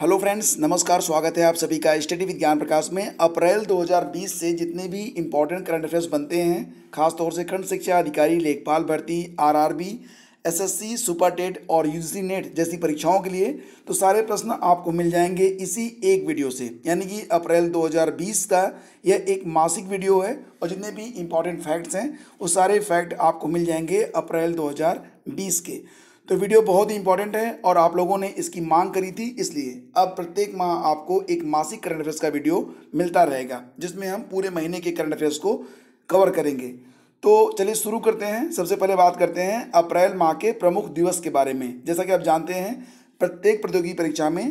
hello friends नमस्कार स्वागत है आप सभी का स्टडी विज्ञान प्रकाश में अप्रैल 2020 से जितने भी इम्पोर्टेंट करंट अफेयर्स बनते हैं खासतौर से खंड शिक्षा अधिकारी लेखपाल भर्ती आरआरबी एसएससी सुपर टेट और यूजीसी नेट जैसी परीक्षाओं के लिए तो सारे प्रश्न आपको मिल जाएंगे इसी एक वीडियो से यानी कि अप्रैल 2020 का यह एक मासिक वीडियो है और जितने भी इम्पोर्टेंट फैक्ट्स हैं वो सारे फैक्ट आपको मिल जाएंगे अप्रैल 2020 के तो वीडियो बहुत ही इंपॉर्टेंट है और आप लोगों ने इसकी मांग करी थी इसलिए अब प्रत्येक माह आपको एक मासिक करंट अफेयर्स का वीडियो मिलता रहेगा जिसमें हम पूरे महीने के करंट अफेयर्स को कवर करेंगे तो चलिए शुरू करते हैं सबसे पहले बात करते हैं अप्रैल माह के प्रमुख दिवस के बारे में जैसा कि आप जानते हैं प्रत्येक प्रतियोगी परीक्षा में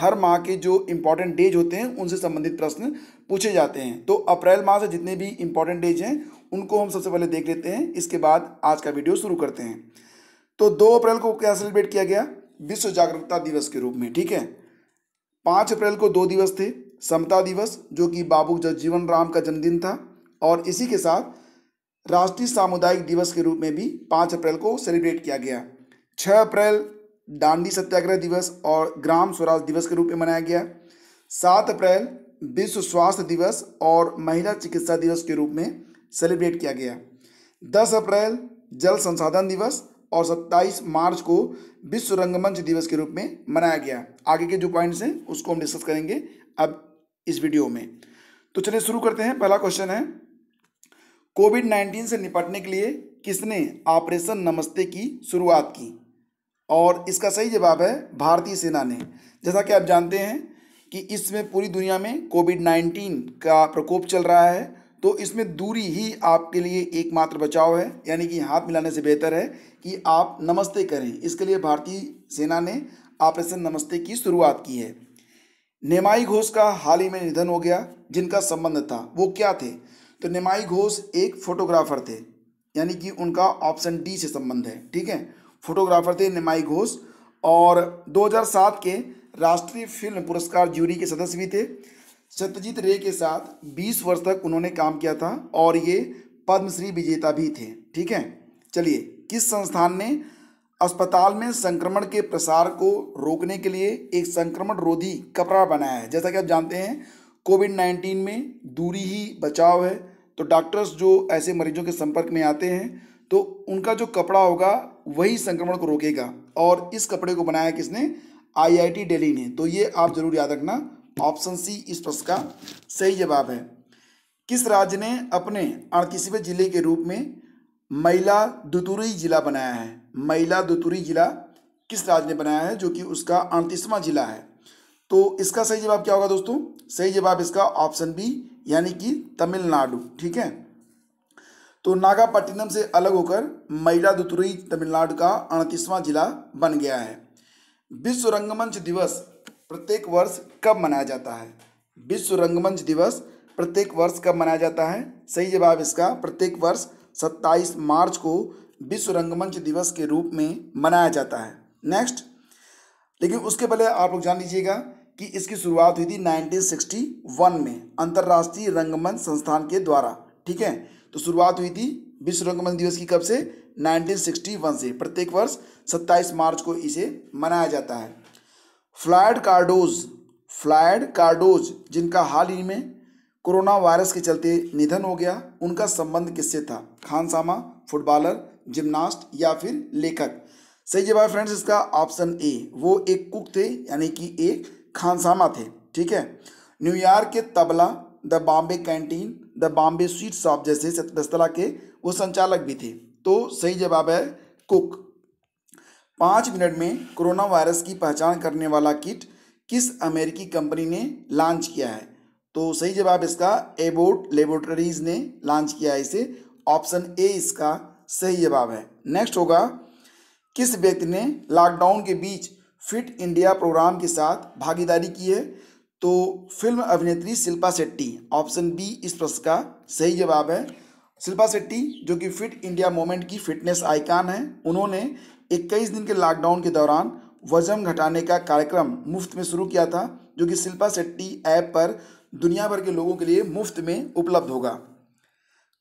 हर माह के जो इम्पोर्टेंट डेज होते हैं उनसे संबंधित प्रश्न पूछे जाते हैं तो अप्रैल माह से जितने भी इम्पॉर्टेंट डेज हैं उनको हम सबसे पहले देख लेते हैं इसके बाद आज का वीडियो शुरू करते हैं तो दो अप्रैल को क्या सेलिब्रेट किया गया विश्व जागरूकता दिवस के रूप में ठीक है पाँच अप्रैल को दो दिवस थे समता दिवस जो कि बाबू जगजीवन राम का जन्मदिन था और इसी के साथ राष्ट्रीय सामुदायिक दिवस के रूप में भी पाँच अप्रैल को सेलिब्रेट किया गया छः अप्रैल दांडी सत्याग्रह दिवस और ग्राम स्वराज दिवस के रूप में मनाया गया सात अप्रैल विश्व स्वास्थ्य दिवस और महिला चिकित्सा दिवस के रूप में सेलिब्रेट किया गया दस अप्रैल जल संसाधन दिवस और 27 मार्च को विश्व रंगमंच दिवस के रूप में मनाया गया आगे के जो पॉइंट्स हैं उसको हम डिस्कस करेंगे अब इस वीडियो में तो चलिए शुरू करते हैं पहला क्वेश्चन है कोविड नाइन्टीन से निपटने के लिए किसने ऑपरेशन नमस्ते की शुरुआत की और इसका सही जवाब है भारतीय सेना ने जैसा कि आप जानते हैं कि इसमें पूरी दुनिया में कोविड नाइन्टीन का प्रकोप चल रहा है तो इसमें दूरी ही आपके लिए एकमात्र बचाव है यानी कि हाथ मिलाने से बेहतर है कि आप नमस्ते करें इसके लिए भारतीय सेना ने ऑपरेशन नमस्ते की शुरुआत की है नेमाई घोष का हाल ही में निधन हो गया जिनका संबंध था वो क्या थे तो नेमाई घोष एक फोटोग्राफर थे यानी कि उनका ऑप्शन डी से संबंध है ठीक है फोटोग्राफर थे नेमाई घोष और 2007 के राष्ट्रीय फिल्म पुरस्कार ज्यूरी के सदस्य भी थे सत्यजीत रे के साथ 20 वर्ष तक उन्होंने काम किया था और ये पद्मश्री विजेता भी थे ठीक है चलिए किस संस्थान ने अस्पताल में संक्रमण के प्रसार को रोकने के लिए एक संक्रमण रोधी कपड़ा बनाया है जैसा कि आप जानते हैं कोविड नाइन्टीन में दूरी ही बचाव है तो डॉक्टर्स जो ऐसे मरीजों के संपर्क में आते हैं तो उनका जो कपड़ा होगा वही संक्रमण को रोकेगा और इस कपड़े को बनाया किसने आईआईटी दिल्ली ने तो ये आप ज़रूर याद रखना ऑप्शन सी इस प्रश्न का सही जवाब है किस राज्य ने अपने अड़तीसवें जिले के रूप में महिला दुतुरी जिला बनाया है महिला दुतुरी जिला किस राज्य ने बनाया है जो कि उसका अड़तीसवां जिला है तो इसका सही जवाब क्या होगा दोस्तों सही जवाब इसका ऑप्शन बी यानी कि तमिलनाडु ठीक है तो नागापट्टिनम से अलग होकर दुतुरी तमिलनाडु का अड़तीसवां जिला बन गया है विश्व रंगमंच दिवस प्रत्येक वर्ष कब मनाया जाता है विश्व रंगमंच दिवस प्रत्येक वर्ष कब मनाया जाता है सही जवाब इसका प्रत्येक वर्ष 27 मार्च को विश्व रंगमंच दिवस के रूप में मनाया जाता है नेक्स्ट लेकिन उसके पहले आप लोग जान लीजिएगा कि इसकी शुरुआत हुई थी 1961 में अंतर्राष्ट्रीय रंगमंच संस्थान के द्वारा ठीक है तो शुरुआत हुई थी विश्व रंगमंच दिवस की कब से 1961 से प्रत्येक वर्ष 27 मार्च को इसे मनाया जाता है फ्लाइड कार्डोज फ्लाइड कार्डोज जिनका हाल ही में कोरोना वायरस के चलते निधन हो गया उनका संबंध किससे था खानसामा फुटबॉलर जिमनास्ट या फिर लेखक सही जवाब फ्रेंड्स इसका ऑप्शन ए वो एक कुक थे यानी कि एक खानसामा थे ठीक है न्यूयॉर्क के Tabla the Bombay canteen the Bombay sweet shop जैसे दस्तला के वो संचालक भी थे तो सही जवाब है कुक पाँच मिनट में कोरोना वायरस की पहचान करने वाला किट किस अमेरिकी कंपनी ने लॉन्च किया है तो सही जवाब इसका एबोट लेबोरेटरीज ने लॉन्च किया है इसे ऑप्शन ए इसका सही जवाब है नेक्स्ट होगा किस व्यक्ति ने लॉकडाउन के बीच फिट इंडिया प्रोग्राम के साथ भागीदारी की है तो फिल्म अभिनेत्री शिल्पा शेट्टी ऑप्शन बी इस प्रश्न का सही जवाब है शिल्पा शेट्टी जो कि फिट इंडिया मोमेंट की फिटनेस आइकान है उन्होंने इक्कीस दिन के लॉकडाउन के दौरान वजन घटाने का कार्यक्रम मुफ्त में शुरू किया था जो कि शिल्पा शेट्टी ऐप पर दुनिया भर के लोगों के लिए मुफ्त में उपलब्ध होगा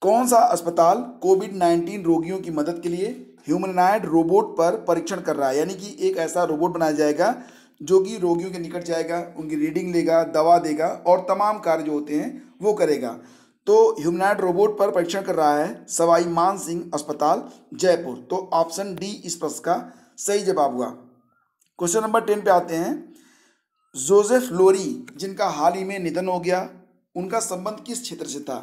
कौन सा अस्पताल कोविड नाइन्टीन रोगियों की मदद के लिए ह्यूमनाइड रोबोट पर परीक्षण कर रहा है यानी कि एक ऐसा रोबोट बनाया जाएगा जो कि रोगियों के निकट जाएगा उनकी रीडिंग लेगा दवा देगा और तमाम कार्य जो होते हैं वो करेगा तो ह्यूमनाइड रोबोट पर परीक्षण कर रहा है सवाई मान सिंह अस्पताल जयपुर तो ऑप्शन डी इस प्रश्न का सही जवाब हुआ क्वेश्चन नंबर टेन पे आते हैं जोसेफ लोरी जिनका हाल ही में निधन हो गया उनका संबंध किस क्षेत्र से था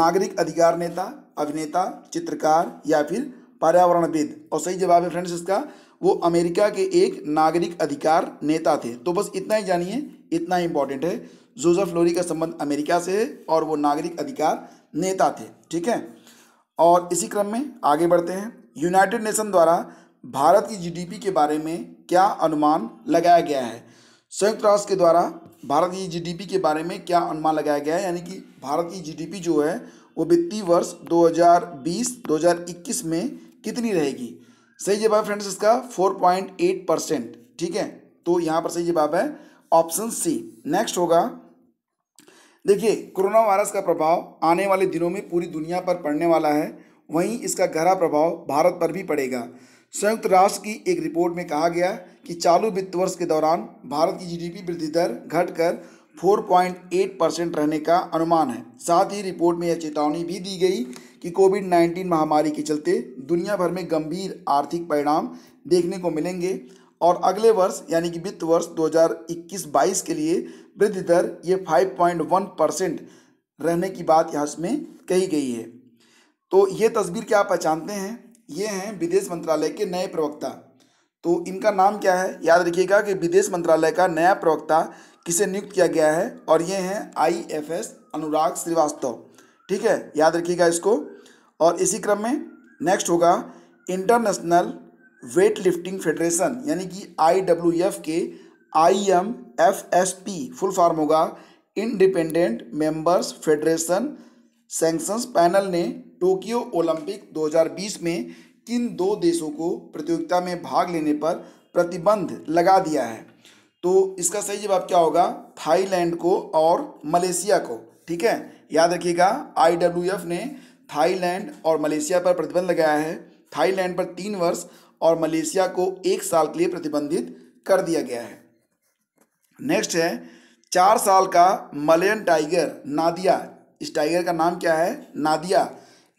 नागरिक अधिकार नेता अभिनेता चित्रकार या फिर पर्यावरणविद और सही जवाब है फ्रेंड्स इसका वो अमेरिका के एक नागरिक अधिकार नेता थे तो बस इतना ही जानिए इतना इंपॉर्टेंट है जोसेफ लोरी का संबंध अमेरिका से है और वो नागरिक अधिकार नेता थे ठीक है और इसी क्रम में आगे बढ़ते हैं यूनाइटेड नेशन द्वारा भारत की जीडीपी के बारे में क्या अनुमान लगाया गया है संयुक्त राष्ट्र के द्वारा भारत की जीडीपी के बारे में क्या अनुमान लगाया गया है यानी कि भारत की जीडीपी जो है वो वित्तीय वर्ष 2020-2021 में कितनी रहेगी सही जवाब फ्रेंड्स इसका 4.8 परसेंट ठीक है तो यहाँ पर सही जवाब है ऑप्शन सी नेक्स्ट होगा देखिए कोरोना वायरस का प्रभाव आने वाले दिनों में पूरी दुनिया पर पड़ने वाला है वहीं इसका गहरा प्रभाव भारत पर भी पड़ेगा संयुक्त राष्ट्र की एक रिपोर्ट में कहा गया कि चालू वित्त वर्ष के दौरान भारत की जीडीपी वृद्धि दर घटकर 4.8 परसेंट रहने का अनुमान है साथ ही रिपोर्ट में यह चेतावनी भी दी गई कि कोविड 19 महामारी के चलते दुनिया भर में गंभीर आर्थिक परिणाम देखने को मिलेंगे और अगले वर्ष यानी कि वित्त वर्ष 2021-22 के लिए वृद्धि दर ये 5.1 परसेंट रहने की बात यहाँ में कही गई है तो ये तस्वीर क्या आप पहचानते हैं ये हैं विदेश मंत्रालय के नए प्रवक्ता तो इनका नाम क्या है याद रखिएगा कि विदेश मंत्रालय का नया प्रवक्ता किसे नियुक्त किया गया है और ये हैं आई अनुराग श्रीवास्तव ठीक है याद रखिएगा इसको और इसी क्रम में नेक्स्ट होगा इंटरनेशनल वेट लिफ्टिंग फेडरेशन यानी कि आई डब्ल्यू एफ के I M F S P full form होगा independent members federation sanction panel ने टोक्यो ओलंपिक 2020 में किन दो देशों को प्रतियोगिता में भाग लेने पर प्रतिबंध लगा दिया है तो इसका सही जवाब क्या होगा थाईलैंड को और मलेशिया को ठीक है याद रखिएगा आई ने थाईलैंड और मलेशिया पर प्रतिबंध लगाया है थाईलैंड पर तीन वर्ष और मलेशिया को एक साल के लिए प्रतिबंधित कर दिया गया है नेक्स्ट है चार साल का मलयन टाइगर नादिया इस टाइगर का नाम क्या है नादिया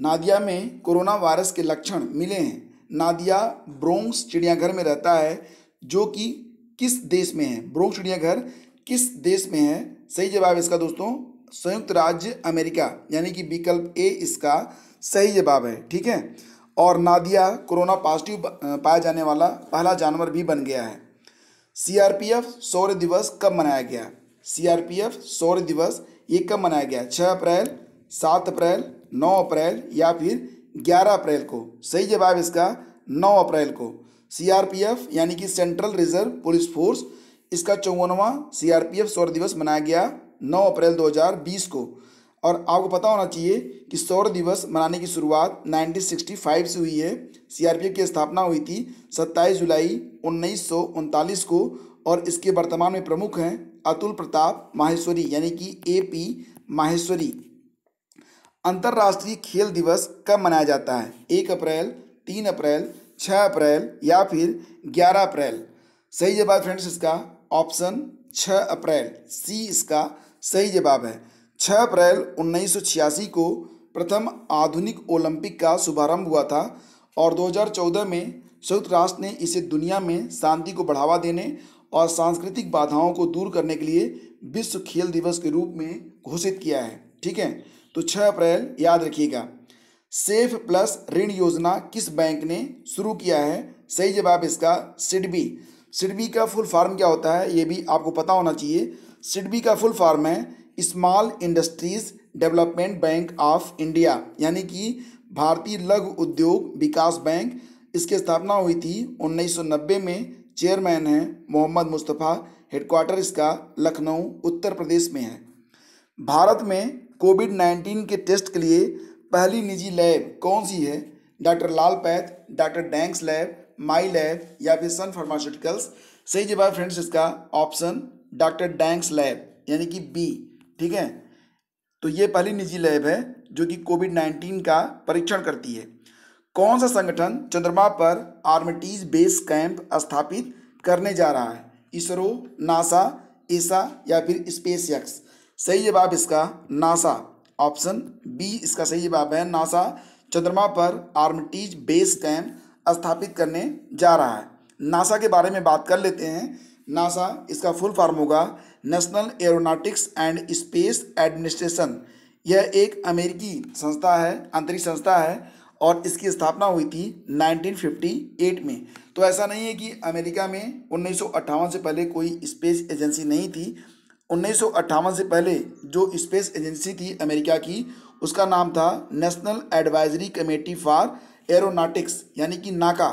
नादिया में कोरोना वायरस के लक्षण मिले हैं नादिया ब्रोंक्स चिड़ियाघर में रहता है जो कि किस देश में है ब्रोंक्स चिड़ियाघर किस देश में है सही जवाब इसका दोस्तों संयुक्त राज्य अमेरिका यानी कि विकल्प ए इसका सही जवाब है ठीक है और नादिया कोरोना पॉजिटिव पाया जाने वाला पहला जानवर भी बन गया है सीआरपीएफ सौर्य दिवस कब मनाया गया सीआरपीएफ सौर्य दिवस ये कब मनाया गया छः अप्रैल सात अप्रैल नौ अप्रैल या फिर ग्यारह अप्रैल को सही जवाब इसका नौ अप्रैल को सीआरपीएफ यानी कि सेंट्रल रिजर्व पुलिस फोर्स इसका चौवनवा एफ सौर दिवस मनाया गया नौ अप्रैल बीस को और आपको पता होना चाहिए कि सौर दिवस मनाने की शुरुआत 1965 से हुई है सीआरपीएफ की स्थापना हुई थी 27 जुलाई उन्नीस को और इसके वर्तमान में प्रमुख हैं अतुल प्रताप माहेश्वरी यानी कि ए पी माहेश्वरी अंतर्राष्ट्रीय खेल दिवस कब मनाया जाता है एक अप्रैल तीन अप्रैल छः अप्रैल या फिर ग्यारह अप्रैल सही जवाब फ्रेंड्स इसका ऑप्शन छः अप्रैल सी इसका सही जवाब है 6 अप्रैल उन्नीस को प्रथम आधुनिक ओलंपिक का शुभारंभ हुआ था और 2014 में संयुक्त राष्ट्र ने इसे दुनिया में शांति को बढ़ावा देने और सांस्कृतिक बाधाओं को दूर करने के लिए विश्व खेल दिवस के रूप में घोषित किया है ठीक है तो 6 अप्रैल याद रखिएगा सेफ प्लस ऋण योजना किस बैंक ने शुरू किया है सही जवाब इसका सिडबी सिडबी का फुल फॉर्म क्या होता है ये भी आपको पता होना चाहिए सिडबी का फुल फॉर्म है small industries development bank of India यानी कि भारतीय लघु उद्योग विकास बैंक इसकी स्थापना हुई थी 1990 में चेयरमैन हैं मोहम्मद मुस्तफ़ा हेडक्वार्टर इसका लखनऊ उत्तर प्रदेश में है भारत में कोविड नाइन्टीन के टेस्ट के लिए पहली निजी लैब कौन सी है डॉक्टर लाल पैथ डॉक्टर डैंक्स लैब माई लैब या फिर सन फार्मास्यूटिकल्स सही जवाब फ्रेंड्स इसका ऑप्शन डॉक्टर डैंक्स लैब यानी कि बी ठीक है तो ये पहली निजी लैब है जो कि कोविड नाइन्टीन का परीक्षण करती है कौन सा संगठन चंद्रमा पर आर्मिटीज बेस कैंप स्थापित करने जा रहा है इसरो नासा ईसा या फिर स्पेस एक्स सही जवाब इसका नासा ऑप्शन बी इसका सही जवाब है नासा चंद्रमा पर आर्मिटीज बेस कैंप स्थापित करने जा रहा है नासा के बारे में बात कर लेते हैं नासा इसका फुल फॉर्म होगा national aeronautics and space administration यह एक अमेरिकी संस्था है आंतरिक संस्था है और इसकी स्थापना हुई थी 1958 में तो ऐसा नहीं है कि अमेरिका में उन्नीस से पहले कोई स्पेस एजेंसी नहीं थी उन्नीस से पहले जो स्पेस एजेंसी थी अमेरिका की उसका नाम था national advisory committee for aeronautics यानी कि नाका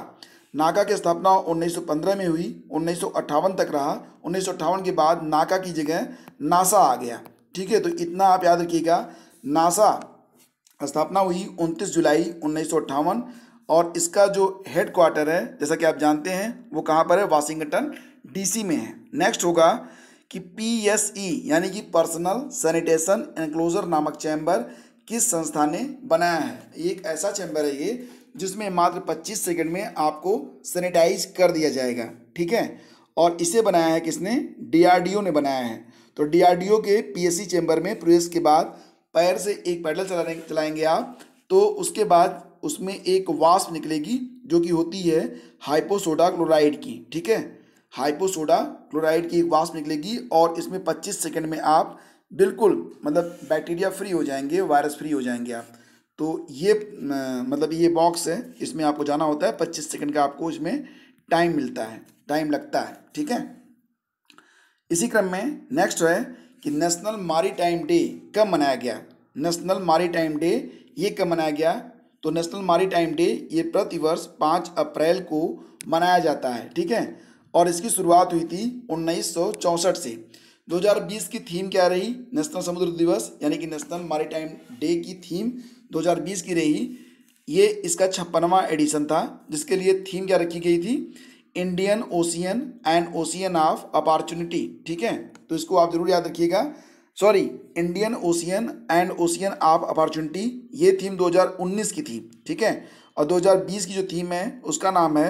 नाका की स्थापना 1915 में हुई उन्नीस तक रहा उन्नीस के बाद नाका की जगह नासा आ गया ठीक है तो इतना आप याद रखिएगा नासा स्थापना हुई 29 जुलाई उन्नीस और इसका जो हेड क्वार्टर है जैसा कि आप जानते हैं वो कहाँ पर है वाशिंगटन डीसी में है नेक्स्ट होगा कि पीएसई e, यानी कि पर्सनल सैनिटेशन एनक्लोजर नामक चैम्बर किस संस्था ने बनाया है एक ऐसा चैम्बर है ये जिसमें मात्र 25 सेकंड में आपको सैनिटाइज कर दिया जाएगा ठीक है और इसे बनाया है किसने डीआरडीओ ने बनाया है तो डीआरडीओ के पीएससी चैम्बर में प्रवेश के बाद पैर से एक पैडल चलाने चलाएंगे आप तो उसके बाद उसमें एक वास्प निकलेगी जो कि होती है हाइपोसोडा क्लोराइड की ठीक है हाइपोसोडा क्लोराइड की एक वास्प निकलेगी और इसमें पच्चीस सेकेंड में आप बिल्कुल मतलब बैक्टीरिया फ्री हो जाएंगे वायरस फ्री हो जाएंगे आप तो ये मतलब ये बॉक्स है इसमें आपको जाना होता है पच्चीस सेकंड का आपको इसमें टाइम मिलता है टाइम लगता है ठीक है इसी क्रम में नेक्स्ट है कि नेशनल मारी टाइम डे कब मनाया गया नेशनल मारी टाइम डे ये कब मनाया गया तो नेशनल मारी टाइम डे ये प्रतिवर्ष पाँच अप्रैल को मनाया जाता है ठीक है और इसकी शुरुआत हुई थी उन्नीस से 2020 की थीम क्या रही नेशनल समुद्र दिवस यानी कि नेशनल मारी टाइम डे की थीम 2020 की रही ये इसका छप्पनवा एडिशन था जिसके लिए थीम क्या रखी गई थी Indian Ocean and ocean of opportunity ठीक है तो इसको आप जरूर याद रखिएगा sorry Indian Ocean and ocean of opportunity ये थीम 2019 की थी ठीक है और 2020 की जो थीम है उसका नाम है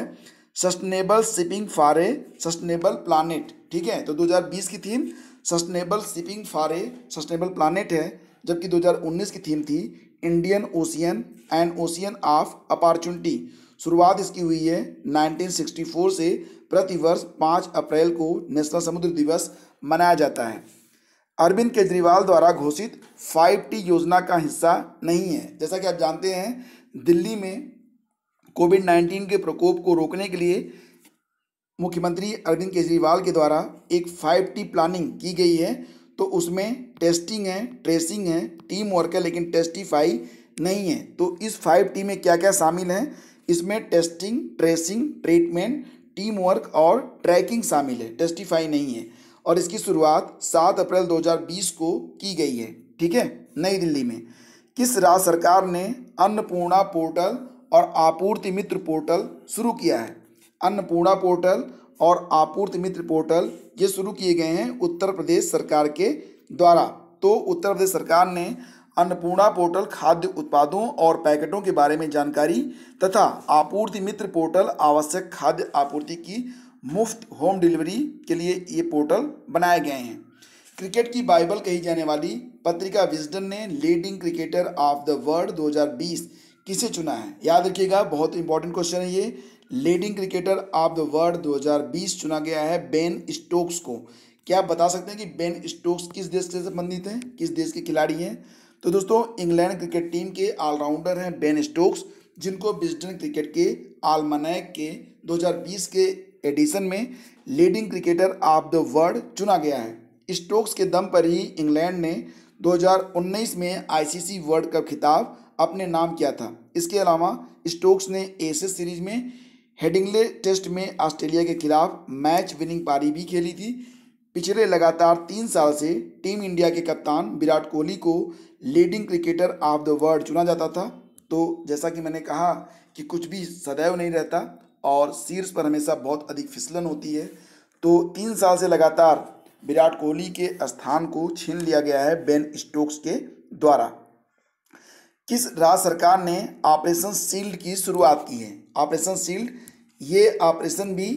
sustainable shipping for a sustainable planet ठीक है तो 2020 की theme sustainable shipping for a sustainable planet है जबकि 2019 की थीम थी Indian Ocean and ocean of opportunity शुरुआत इसकी हुई है 1964 से प्रतिवर्ष 5 अप्रैल को नेशनल समुद्र दिवस मनाया जाता है अरविंद केजरीवाल द्वारा घोषित 5T योजना का हिस्सा नहीं है जैसा कि आप जानते हैं दिल्ली में कोविड 19 के प्रकोप को रोकने के लिए मुख्यमंत्री अरविंद केजरीवाल के द्वारा एक 5T प्लानिंग की गई है तो उसमें टेस्टिंग है ट्रेसिंग है टीम वर्क है लेकिन टेस्टिफाई नहीं है तो इस फाइव टी में क्या क्या शामिल है इसमें testing tracing treatment team work और ट्रैकिंग शामिल है टेस्टिफाई नहीं है और इसकी शुरुआत सात अप्रैल 2020 को की गई है ठीक है नई दिल्ली में किस राज्य सरकार ने अन्नपूर्णा पोर्टल और आपूर्ति मित्र पोर्टल शुरू किया है अन्नपूर्णा पोर्टल और आपूर्ति मित्र पोर्टल ये शुरू किए गए हैं उत्तर प्रदेश सरकार के द्वारा तो उत्तर प्रदेश सरकार ने अन्नपूर्णा पोर्टल खाद्य उत्पादों और पैकेटों के बारे में जानकारी तथा आपूर्ति मित्र पोर्टल आवश्यक खाद्य आपूर्ति की मुफ्त होम डिलीवरी के लिए ये पोर्टल बनाए गए हैं क्रिकेट की बाइबल कही जाने वाली पत्रिका विजडन ने leading cricketer of the world 2020 किसे चुना है याद रखिएगा बहुत इंपॉर्टेंट क्वेश्चन है ये leading cricketer of the world 2020 चुना गया है बेन स्टोक्स को क्या आप बता सकते हैं कि बेन स्टोक्स किस देश से संबंधित हैं किस देश के खिलाड़ी हैं तो दोस्तों इंग्लैंड क्रिकेट टीम के ऑलराउंडर हैं बेन स्टोक्स जिनको विजडन क्रिकेट के आलमनैक के 2020 के एडिशन में leading cricketer of the world चुना गया है स्टोक्स के दम पर ही इंग्लैंड ने 2019 में आईसीसी वर्ल्ड कप खिताब अपने नाम किया था इसके अलावा स्टोक्स ने एशेज सीरीज में हेडिंगले टेस्ट में ऑस्ट्रेलिया के खिलाफ मैच विनिंग पारी भी खेली थी पिछले लगातार तीन साल से टीम इंडिया के कप्तान विराट कोहली को leading cricketer of the world चुना जाता था तो जैसा कि मैंने कहा कि कुछ भी सदैव नहीं रहता और शीर्ष पर हमेशा बहुत अधिक फिसलन होती है तो तीन साल से लगातार विराट कोहली के स्थान को छीन लिया गया है बेन स्टोक्स के द्वारा किस राज्य सरकार ने ऑपरेशन सील्ड की शुरुआत की है ऑपरेशन सील्ड ये ऑपरेशन भी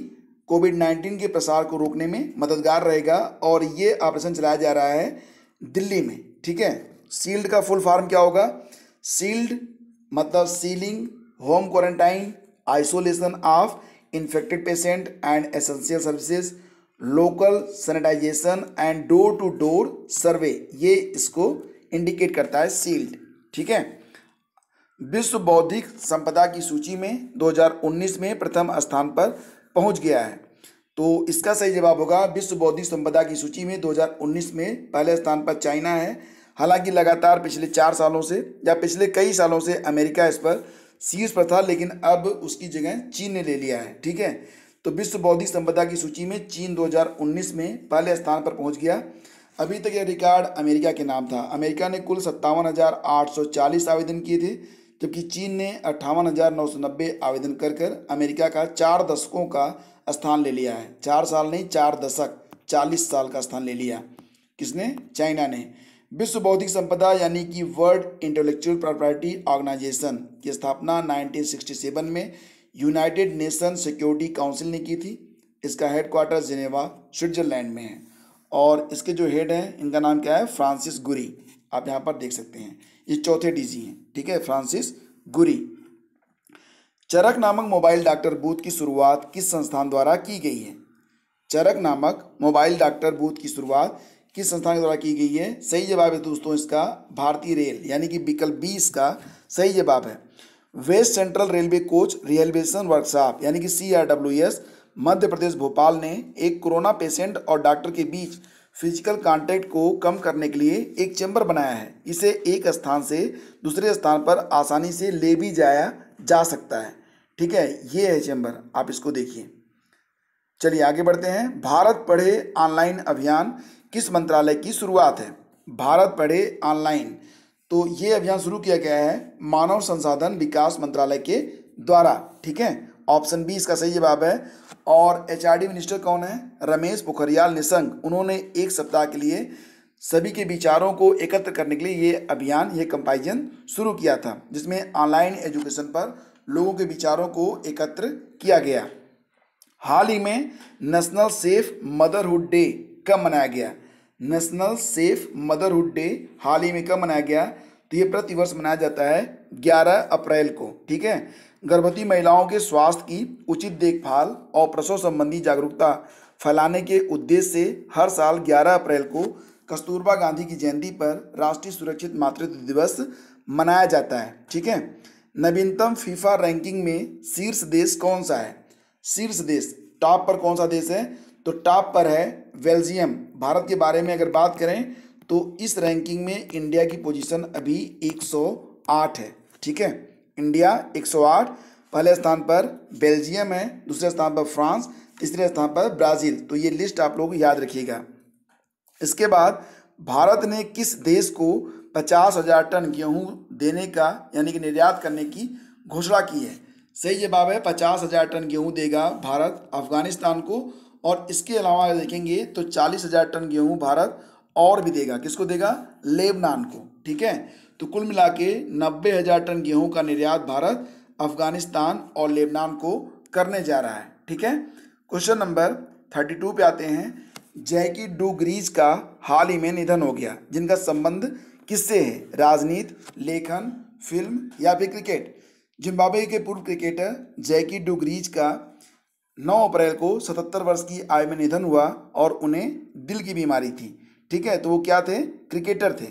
कोविड 19 के प्रसार को रोकने में मददगार रहेगा और ये ऑपरेशन चलाया जा रहा है दिल्ली में ठीक है सील्ड का फुल फॉर्म क्या होगा सील्ड मतलब sealing home quarantine isolation of infected patient and essential services local sanitization and door to door survey ये इसको इंडिकेट करता है सील्ड ठीक है विश्व बौद्धिक संपदा की सूची में 2019 में प्रथम स्थान पर पहुंच गया है तो इसका सही जवाब होगा विश्व बौद्धिक संपदा की सूची में 2019 में पहले स्थान पर चाइना है हालांकि लगातार पिछले चार सालों से या पिछले कई सालों से अमेरिका इस पर शीर्ष पर था लेकिन अब उसकी जगह चीन ने ले लिया है ठीक है तो विश्व बौद्धिक संपदा की सूची में चीन 2019 में पहले स्थान पर पहुंच गया अभी तक यह रिकॉर्ड अमेरिका के नाम था अमेरिका ने कुल सत्तावन आवेदन किए थे जबकि चीन ने अट्ठावन हज़ार नौ सौ नब्बे आवेदन कर कर अमेरिका का चार दशकों का स्थान ले लिया है चार साल नहीं चार दशक चालीस साल का स्थान ले लिया किसने चाइना ने विश्व बौद्धिक संपदा यानी कि वर्ल्ड इंटेलेक्चुअल प्रॉपर्टी ऑर्गेनाइजेशन की स्थापना 1967 में यूनाइटेड नेशन सिक्योरिटी काउंसिल ने की थी इसका हेडक्वार्टर जिनेवा स्विट्जरलैंड में है और इसके जो हेड हैं इनका नाम क्या है फ्रांसिस गुरी आप यहाँ पर देख सकते हैं ये चौथे डीजी हैं ठीक है फ्रांसिस गुरी चरक नामक मोबाइल डॉक्टर बूथ की शुरुआत किस संस्थान द्वारा की गई है चरक नामक मोबाइल डॉक्टर बूथ की शुरुआत किस संस्थान द्वारा की गई है सही जवाब है दोस्तों इसका भारतीय रेल यानी कि विकल्प बी इसका सही जवाब है west central railway coach rehabilitation workshop यानी कि सी मध्य प्रदेश भोपाल ने एक कोरोना पेशेंट और डॉक्टर के बीच फिजिकल कांटेक्ट को कम करने के लिए एक चैम्बर बनाया है इसे एक स्थान से दूसरे स्थान पर आसानी से ले भी जाया जा सकता है ठीक है ये है चैम्बर आप इसको देखिए चलिए आगे बढ़ते हैं भारत पढ़े ऑनलाइन अभियान किस मंत्रालय की शुरुआत है भारत पढ़े ऑनलाइन तो ये अभियान शुरू किया गया है मानव संसाधन विकास मंत्रालय के द्वारा ठीक है ऑप्शन बी इसका सही जवाब है और एचआरडी मिनिस्टर कौन है रमेश पोखरियाल निशंक उन्होंने एक सप्ताह के लिए सभी के विचारों को एकत्र करने के लिए ये अभियान ये कंपाइजन शुरू किया था जिसमें ऑनलाइन एजुकेशन पर लोगों के विचारों को एकत्र किया गया हाल ही में नेशनल सेफ मदरहुड डे कब मनाया गया नेशनल सेफ मदरहुड डे हाल ही में कब मनाया गया तो ये प्रतिवर्ष मनाया जाता है 11 अप्रैल को ठीक है गर्भवती महिलाओं के स्वास्थ्य की उचित देखभाल और प्रसव संबंधी जागरूकता फैलाने के उद्देश्य से हर साल 11 अप्रैल को कस्तूरबा गांधी की जयंती पर राष्ट्रीय सुरक्षित मातृत्व दिवस मनाया जाता है ठीक है नवीनतम फीफा रैंकिंग में शीर्ष देश कौन सा है शीर्ष देश टॉप पर कौन सा देश है तो टॉप पर है बेल्जियम भारत के बारे में अगर बात करें तो इस रैंकिंग में इंडिया की पोजीशन अभी 108 है ठीक है इंडिया 108 पहले स्थान पर बेल्जियम है दूसरे स्थान पर फ्रांस तीसरे स्थान पर ब्राज़ील तो ये लिस्ट आप लोग याद रखिएगा इसके बाद भारत ने किस देश को पचास हज़ार टन गेहूँ देने का यानी कि निर्यात करने की घोषणा की है सही जवाब है पचास हज़ार टन गेहूँ देगा भारत अफगानिस्तान को और इसके अलावा देखेंगे तो चालीस हज़ार टन गेहूँ भारत और भी देगा किसको देगा लेबनान को ठीक है तो कुल मिला के नब्बे हज़ार टन गेहूं का निर्यात भारत अफगानिस्तान और लेबनान को करने जा रहा है ठीक है क्वेश्चन नंबर थर्टी टू पे आते हैं जैकी डू ग्रीज का हाल ही में निधन हो गया जिनका संबंध किससे है राजनीति लेखन फिल्म या फिर क्रिकेट जिम्बाब्वे के पूर्व क्रिकेटर जैकी ग्रीज का 9 अप्रैल को 77 वर्ष की आयु में निधन हुआ और उन्हें दिल की बीमारी थी ठीक है तो वो क्या थे क्रिकेटर थे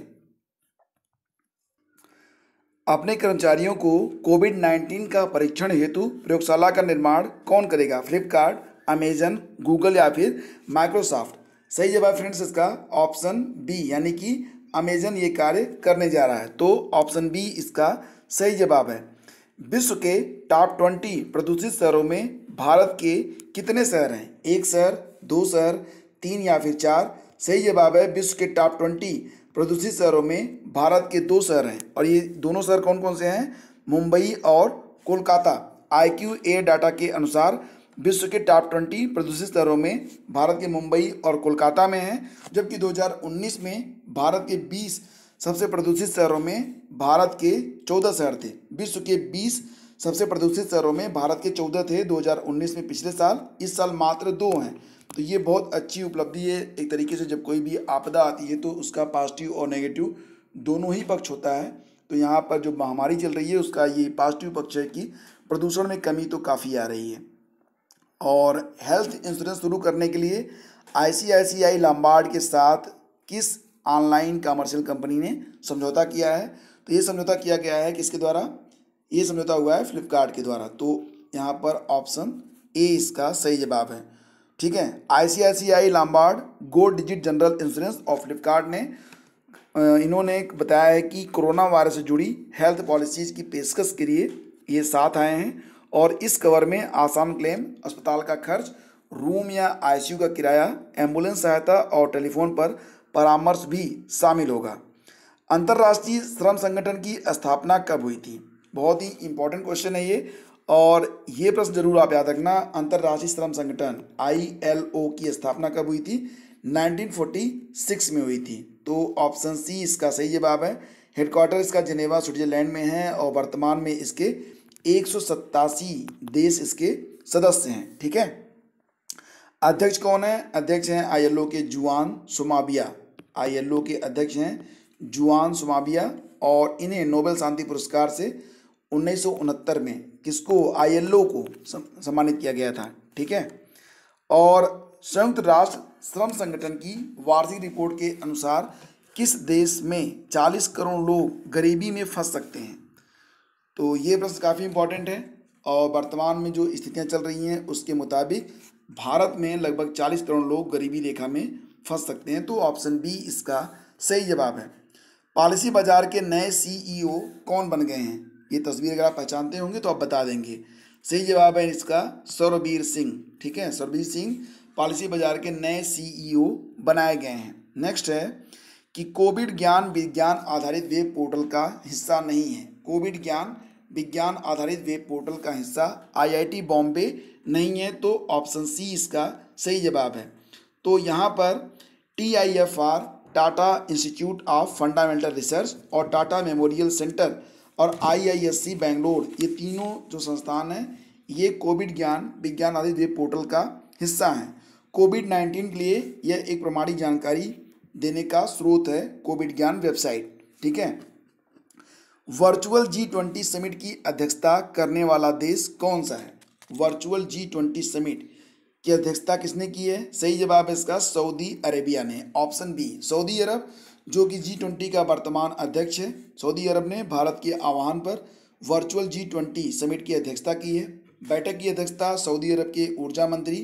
अपने कर्मचारियों को कोविड नाइन्टीन का परीक्षण हेतु प्रयोगशाला का निर्माण कौन करेगा फ्लिपकार्ट अमेजन गूगल या फिर माइक्रोसॉफ्ट सही जवाब फ्रेंड्स इसका ऑप्शन बी यानी कि अमेजन ये कार्य करने जा रहा है तो ऑप्शन बी इसका सही जवाब है विश्व के टॉप ट्वेंटी प्रदूषित शहरों में भारत के कितने शहर हैं एक शहर दो शहर तीन या फिर चार सही जवाब है विश्व के टॉप ट्वेंटी प्रदूषित शहरों में भारत के दो शहर हैं और ये दोनों शहर कौन कौन से हैं मुंबई और कोलकाता आई ए डाटा के अनुसार विश्व के टॉप ट्वेंटी प्रदूषित शहरों में भारत के मुंबई और कोलकाता में हैं जबकि 2019 में भारत के 20 सबसे प्रदूषित शहरों में भारत के 14 शहर थे विश्व के 20 सबसे प्रदूषित शहरों में भारत के 14 थे 2019 में पिछले साल इस साल मात्र दो हैं तो ये बहुत अच्छी उपलब्धि है एक तरीके से जब कोई भी आपदा आती है तो उसका पॉजिटिव और नेगेटिव दोनों ही पक्ष होता है तो यहाँ पर जो महामारी चल रही है उसका ये पॉजिटिव पक्ष है कि प्रदूषण में कमी तो काफ़ी आ रही है और हेल्थ इंश्योरेंस शुरू करने के लिए आईसीआईसीआई लंबार्ड के साथ किस ऑनलाइन कमर्शियल कंपनी ने समझौता किया है तो ये समझौता किया गया है किसके द्वारा ये समझौता हुआ है फ्लिपकार्ट के द्वारा तो यहाँ पर ऑप्शन ए इसका सही जवाब है ठीक है ICICI Lombard Go Digit general insurance of Flipkart ने इन्होंने बताया है कि कोरोना वायरस से जुड़ी हेल्थ पॉलिसीज की पेशकश के लिए ये साथ आए हैं और इस कवर में आसाम क्लेम अस्पताल का खर्च रूम या आईसीयू का किराया एम्बुलेंस सहायता और टेलीफोन पर परामर्श भी शामिल होगा अंतर्राष्ट्रीय श्रम संगठन की स्थापना कब हुई थी बहुत ही इंपॉर्टेंट क्वेश्चन है ये और ये प्रश्न जरूर आप याद रखना अंतर्राष्ट्रीय श्रम संगठन आईएलओ की स्थापना कब हुई थी 1946 में हुई थी तो ऑप्शन सी इसका सही जवाब है हेडक्वार्टर इसका जिनेवा स्विट्जरलैंड में है और वर्तमान में इसके एक देश इसके सदस्य हैं ठीक है अध्यक्ष कौन है अध्यक्ष हैं आईएलओ के जुआन सुमाबिया आईएलओ के अध्यक्ष हैं जुआन सुमाबिया और इन्हें नोबेल शांति पुरस्कार से उन्नीस में किसको आईएलओ को सम्मानित किया गया था ठीक है और संयुक्त राष्ट्र श्रम संगठन की वार्षिक रिपोर्ट के अनुसार किस देश में 40 करोड़ लोग गरीबी में फंस सकते हैं तो ये प्रश्न काफ़ी इम्पोर्टेंट है और वर्तमान में जो स्थितियाँ चल रही हैं उसके मुताबिक भारत में लगभग चालीस करोड़ लोग गरीबी रेखा में फंस सकते हैं तो ऑप्शन बी इसका सही जवाब है पॉलिसी बाजार के नए सीईओ e कौन बन गए हैं ये तस्वीर अगर आप पहचानते होंगे तो आप बता देंगे सही जवाब है इसका सौरबीर सिंह ठीक है सौरबीर सिंह पॉलिसी बाजार के नए सीईओ e बनाए गए हैं नेक्स्ट है कि कोविड ज्ञान विज्ञान आधारित वेब पोर्टल का हिस्सा नहीं है कोविड ज्ञान विज्ञान आधारित वेब पोर्टल का हिस्सा आईआईटी बॉम्बे नहीं है तो ऑप्शन सी इसका सही जवाब है तो यहाँ पर T I F R Tata institute of fundamental research और टाटा मेमोरियल सेंटर और आईआईएससी बेंगलोर ये तीनों जो संस्थान हैं ये कोविड ज्ञान विज्ञान आदि वेब पोर्टल का हिस्सा हैं कोविड नाइन्टीन के लिए यह एक प्रमाणिक जानकारी देने का स्रोत है कोविड ज्ञान वेबसाइट ठीक है वर्चुअल जी ट्वेंटी समिट की अध्यक्षता करने वाला देश कौन सा है वर्चुअल जी ट्वेंटी समिट की अध्यक्षता किसने की है सही जवाब है इसका सऊदी अरेबिया ने ऑप्शन बी सऊदी अरब जो कि जी ट्वेंटी का वर्तमान अध्यक्ष है सऊदी अरब ने भारत के आह्वान पर वर्चुअल जी ट्वेंटी समिट की अध्यक्षता की है बैठक की अध्यक्षता सऊदी अरब के ऊर्जा मंत्री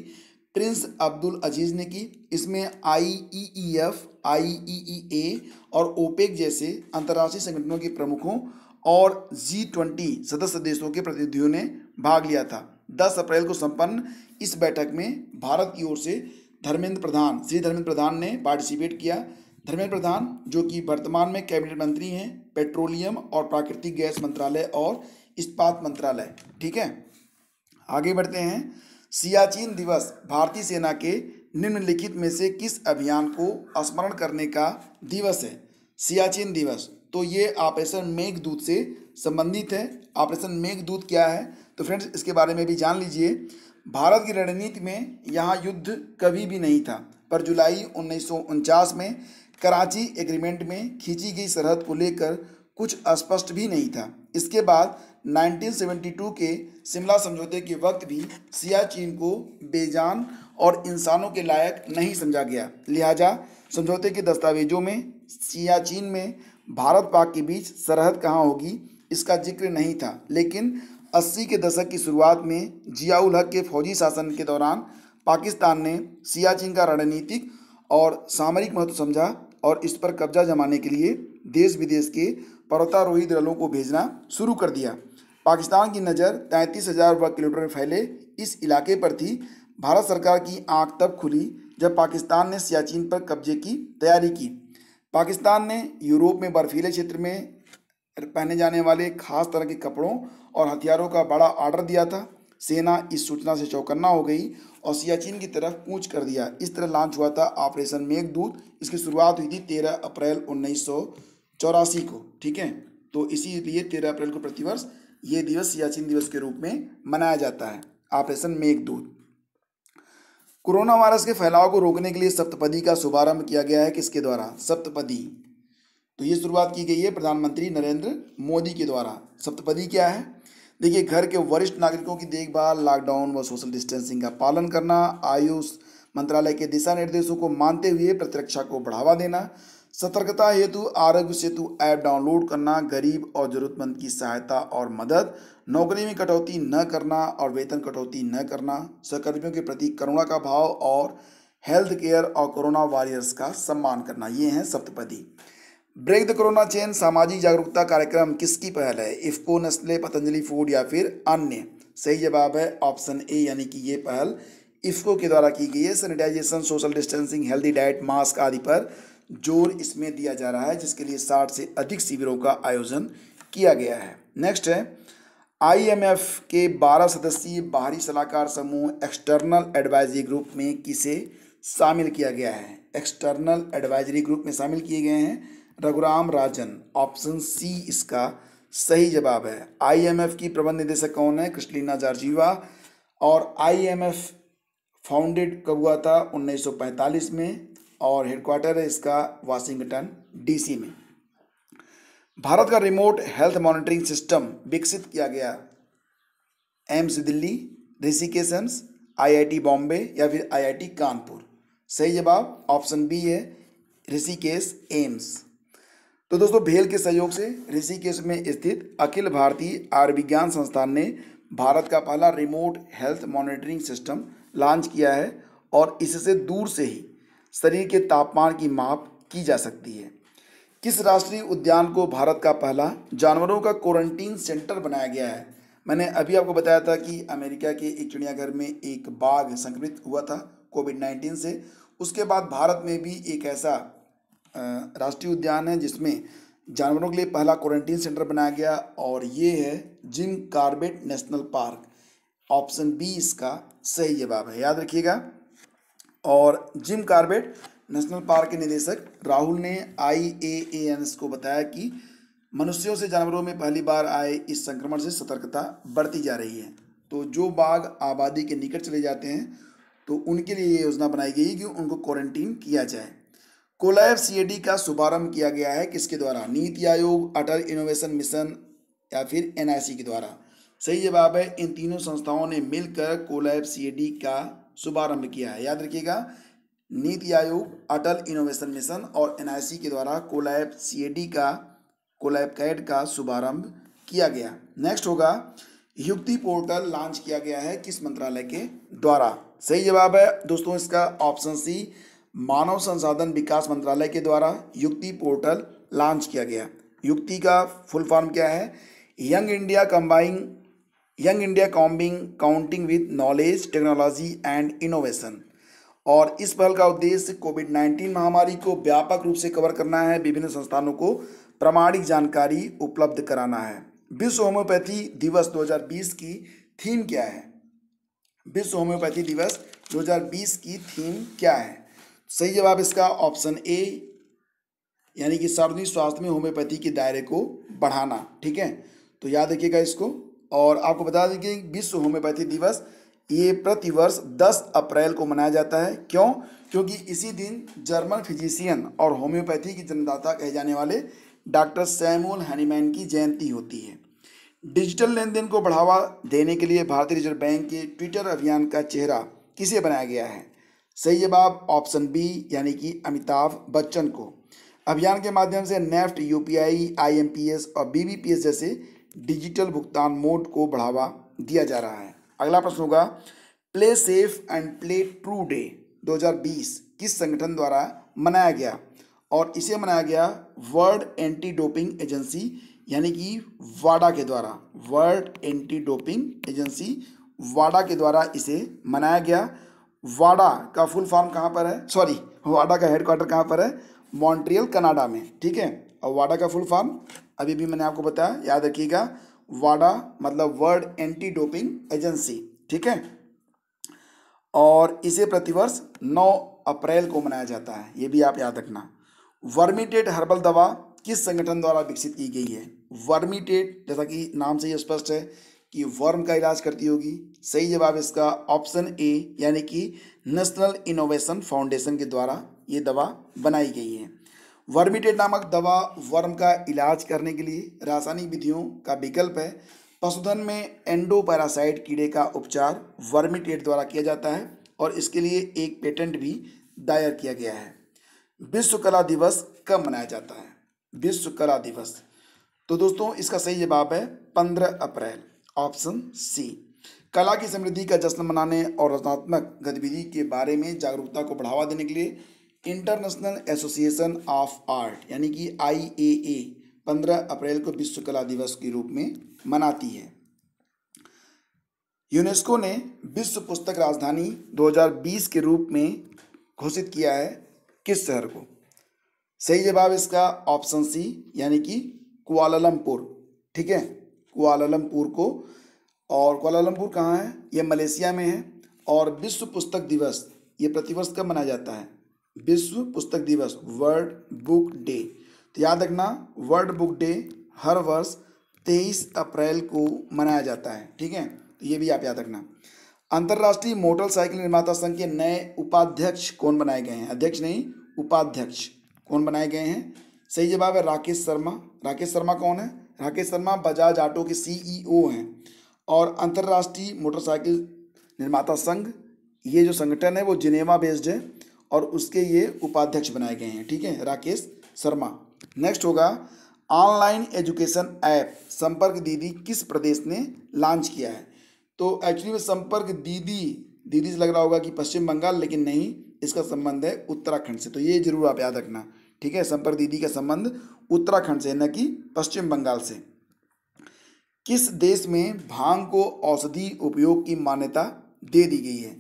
प्रिंस अब्दुल अजीज़ ने की इसमें आई ई ई एफ आई ई ए और ओपेक जैसे अंतर्राष्ट्रीय संगठनों के प्रमुखों और जी ट्वेंटी सदस्य देशों के प्रतिनिधियों ने भाग लिया था दस अप्रैल को संपन्न इस बैठक में भारत की ओर से धर्मेंद्र प्रधान श्री धर्मेंद्र प्रधान ने पार्टिसिपेट किया धर्मेंद्र प्रधान जो कि वर्तमान में कैबिनेट मंत्री हैं पेट्रोलियम और प्राकृतिक गैस मंत्रालय और इस्पात मंत्रालय ठीक है आगे बढ़ते हैं सियाचिन दिवस भारतीय सेना के निम्नलिखित में से किस अभियान को स्मरण करने का दिवस है सियाचिन दिवस तो ये ऑपरेशन मेघदूत से संबंधित है ऑपरेशन मेघदूत क्या है तो फ्रेंड्स इसके बारे में भी जान लीजिए भारत की रणनीति में यहाँ युद्ध कभी भी नहीं था पर जुलाई उन्नीस में कराची एग्रीमेंट में खींची गई सरहद को लेकर कुछ स्पष्ट भी नहीं था इसके बाद 1972 के शिमला समझौते के वक्त भी सियाचिन को बेजान और इंसानों के लायक नहीं समझा गया लिहाजा समझौते के दस्तावेजों में सियाचिन में भारत पाक के बीच सरहद कहाँ होगी इसका जिक्र नहीं था लेकिन 80 के दशक की शुरुआत में जियाउल हक के फौजी शासन के दौरान पाकिस्तान ने सियाचिन का रणनीतिक और सामरिक महत्व समझा और इस पर कब्जा जमाने के लिए देश विदेश के पर्वतारोही दलों को भेजना शुरू कर दिया पाकिस्तान की नज़र तैंतीस हज़ार वर्ग किलोमीटर फैले इस इलाके पर थी भारत सरकार की आंख तब खुली जब पाकिस्तान ने सियाचिन पर कब्जे की तैयारी की पाकिस्तान ने यूरोप में बर्फीले क्षेत्र में पहने जाने वाले खास तरह के कपड़ों और हथियारों का बड़ा ऑर्डर दिया था सेना इस सूचना से चौकन्ना हो गई और सियाचिन की तरफ कूच कर दिया इस तरह लॉन्च हुआ था ऑपरेशन मेघदूत इसकी शुरुआत हुई थी तेरह अप्रैल उन्नीस चौरासी को ठीक है तो इसीलिए तेरह अप्रैल को प्रतिवर्ष ये दिवस सियाचिन दिवस के रूप में मनाया जाता है ऑपरेशन मेघदूत कोरोना वायरस के फैलाव को रोकने के लिए सप्तपदी का शुभारंभ किया गया है किसके द्वारा सप्तपदी तो ये शुरुआत की गई है प्रधानमंत्री नरेंद्र मोदी के द्वारा सप्तपदी क्या है देखिए घर के वरिष्ठ नागरिकों की देखभाल लॉकडाउन व सोशल डिस्टेंसिंग का पालन करना आयुष मंत्रालय के दिशा निर्देशों को मानते हुए प्रतिरक्षा को बढ़ावा देना सतर्कता हेतु आरोग्य सेतु ऐप डाउनलोड करना गरीब और जरूरतमंद की सहायता और मदद नौकरी में कटौती न करना और वेतन कटौती न करना सहकर्मियों के प्रति करुणा का भाव और हेल्थ केयर और कोरोना वॉरियर्स का सम्मान करना ये हैं Saptapadi break the corona chain सामाजिक जागरूकता कार्यक्रम किसकी पहल है इफ्को नस्ले पतंजलि फूड या फिर अन्य सही जवाब है ऑप्शन ए यानी कि ये पहल इफ्को के द्वारा की गई है sanitization social distancing healthy diet mask आदि पर जोर इसमें दिया जा रहा है जिसके लिए साठ से अधिक शिविरों का आयोजन किया गया है नेक्स्ट है आई के बारह सदस्यीय बाहरी सलाहकार समूह एक्सटर्नल एडवाइजरी ग्रुप में किसे शामिल किया गया है एक्सटर्नल एडवाइजरी ग्रुप में शामिल किए गए हैं रघुराम राजन ऑप्शन सी इसका सही जवाब है आईएमएफ की प्रबंध निदेशक कौन है क्रिस्टलिना जार्जीवा और आईएमएफ फाउंडेड कब हुआ था 1945 में और हेडक्वार्टर है इसका वाशिंगटन डीसी में भारत का रिमोट हेल्थ मॉनिटरिंग सिस्टम विकसित किया गया AIIMS Delhi Rishikesh AIIMS IIT Bombay या फिर आईआईटी कानपुर सही जवाब ऑप्शन बी है ऋषिकेश एम्स तो दोस्तों भेल के सहयोग से ऋषिकेश में स्थित अखिल भारतीय आयुर्विज्ञान संस्थान ने भारत का पहला remote health monitoring system launch किया है और इससे दूर से ही शरीर के तापमान की माप की जा सकती है किस राष्ट्रीय उद्यान को भारत का पहला जानवरों का क्वारंटीन सेंटर बनाया गया है मैंने अभी आपको बताया था कि अमेरिका के एक चिड़ियाघर में एक बाघ संक्रमित हुआ था कोविड नाइन्टीन से उसके बाद भारत में भी एक ऐसा राष्ट्रीय उद्यान है जिसमें जानवरों के लिए पहला क्वारंटीन सेंटर बनाया गया और ये है Jim Corbett national park option B इसका सही जवाब है याद रखिएगा और जिम कार्बेट नेशनल पार्क के निदेशक राहुल ने आई ए एन को बताया कि मनुष्यों से जानवरों में पहली बार आए इस संक्रमण से सतर्कता बढ़ती जा रही है तो जो बाघ आबादी के निकट चले जाते हैं तो उनके लिए ये योजना बनाई गई कि उनको क्वारंटीन किया जाए कोलैब सीएडी का शुभारंभ किया गया है किसके द्वारा नीति आयोग अटल इनोवेशन मिशन या फिर एनआईसी के द्वारा सही जवाब है इन तीनों संस्थाओं ने मिलकर कोलैब सीएडी का शुभारंभ किया है याद रखिएगा नीति आयोग अटल इनोवेशन मिशन और एनआईसी के द्वारा कोलैब सीएडी का कोलैब कैड का शुभारंभ किया गया नेक्स्ट होगा युक्ति पोर्टल लॉन्च किया गया है किस मंत्रालय के द्वारा सही जवाब है दोस्तों इसका ऑप्शन सी मानव संसाधन विकास मंत्रालय के द्वारा युक्ति पोर्टल लॉन्च किया गया युक्ति का फुल फॉर्म क्या है young India combining young India combing counting with knowledge technology and innovation और इस पहल का उद्देश्य कोविड नाइन्टीन महामारी को व्यापक रूप से कवर करना है विभिन्न संस्थानों को प्रमाणिक जानकारी उपलब्ध कराना है विश्व होम्योपैथी दिवस 2020 की थीम क्या है विश्व होम्योपैथी दिवस 2020 की थीम क्या है सही जवाब इसका ऑप्शन ए यानी कि सार्वजनिक स्वास्थ्य में होम्योपैथी के दायरे को बढ़ाना ठीक है तो याद रखिएगा इसको और आपको बता दें कि विश्व होम्योपैथी दिवस ये प्रतिवर्ष 10 अप्रैल को मनाया जाता है क्यों क्योंकि इसी दिन जर्मन फिजिशियन और होम्योपैथी की जन्मदाता कहे जाने वाले डॉक्टर सैमुअल हनीमैन की जयंती होती है डिजिटल लेन देन को बढ़ावा देने के लिए भारतीय रिजर्व बैंक के ट्विटर अभियान का चेहरा किसे बनाया गया है सही जवाब ऑप्शन बी यानी कि अमिताभ बच्चन को अभियान के माध्यम से नेफ्ट यूपीआई आईएमपीएस और बीबीपीएस जैसे डिजिटल भुगतान मोड को बढ़ावा दिया जा रहा है अगला प्रश्न होगा play safe and play true day 2020 किस संगठन द्वारा मनाया गया और इसे मनाया गया वर्ल्ड एंटी डोपिंग एजेंसी यानी कि वाडा के द्वारा वर्ल्ड एंटी डोपिंग एजेंसी वाडा के द्वारा इसे मनाया गया वाडा का फुल फॉर्म कहाँ पर है सॉरी वाडा का हेडक्वार्टर कहाँ पर है मॉन्ट्रियल कनाडा में ठीक है और वाडा का फुल फॉर्म अभी भी मैंने आपको बताया याद रखिएगा वाडा मतलब वर्ल्ड एंटी डोपिंग एजेंसी ठीक है और इसे प्रतिवर्ष 9 अप्रैल को मनाया जाता है ये भी आप याद रखना वर्मिटेड हर्बल दवा किस संगठन द्वारा विकसित की गई है वर्मिटेड जैसा कि नाम से ही स्पष्ट है कि वर्म का इलाज करती होगी सही जवाब इसका ऑप्शन ए यानी कि नेशनल इनोवेशन फाउंडेशन के द्वारा ये दवा बनाई गई है वर्मिटेड नामक दवा वर्म का इलाज करने के लिए रासायनिक विधियों का विकल्प है पशुधन में एंडोपैरासाइट कीड़े का उपचार वर्मिटेड द्वारा किया जाता है और इसके लिए एक पेटेंट भी दायर किया गया है विश्व कला दिवस कब मनाया जाता है विश्व कला दिवस तो दोस्तों इसका सही जवाब है पंद्रह अप्रैल ऑप्शन सी कला की समृद्धि का जश्न मनाने और रचनात्मक गतिविधि के बारे में जागरूकता को बढ़ावा देने के लिए इंटरनेशनल एसोसिएशन ऑफ आर्ट यानी कि आई ए ए पंद्रह अप्रैल को विश्व कला दिवस के रूप में मनाती है यूनेस्को ने विश्व पुस्तक राजधानी 2020 के रूप में घोषित किया है किस शहर को सही जवाब इसका ऑप्शन सी यानी कि कुआलमपुर ठीक है कुआलालमपुर को और कुआलालमपुर कहाँ है यह मलेशिया में है और विश्व पुस्तक दिवस ये प्रतिवर्ष कब मनाया जाता है विश्व पुस्तक दिवस वर्ल्ड बुक डे तो याद रखना वर्ल्ड बुक डे हर वर्ष तेईस अप्रैल को मनाया जाता है ठीक है तो ये भी आप याद रखना अंतर्राष्ट्रीय मोटरसाइकिल निर्माता संघ के नए उपाध्यक्ष कौन बनाए गए हैं अध्यक्ष नहीं उपाध्यक्ष कौन बनाए गए हैं सही जवाब है राकेश शर्मा राकेश शर्मा कौन है राकेश शर्मा बजाज ऑटो के सीईओ e हैं और अंतर्राष्ट्रीय मोटरसाइकिल निर्माता संघ ये जो संगठन है वो जिनेवा बेस्ड है और उसके ये उपाध्यक्ष बनाए गए हैं ठीक है राकेश शर्मा नेक्स्ट होगा online education app Sampark Didi किस प्रदेश ने लॉन्च किया है तो एक्चुअली में संपर्क दीदी दीदी से लग रहा होगा कि पश्चिम बंगाल लेकिन नहीं इसका संबंध है उत्तराखंड से तो ये जरूर आप याद रखना ठीक है संपर्क दीदी का संबंध उत्तराखंड से न कि पश्चिम बंगाल से किस देश में भांग को औषधि उपयोग की मान्यता दे दी गई है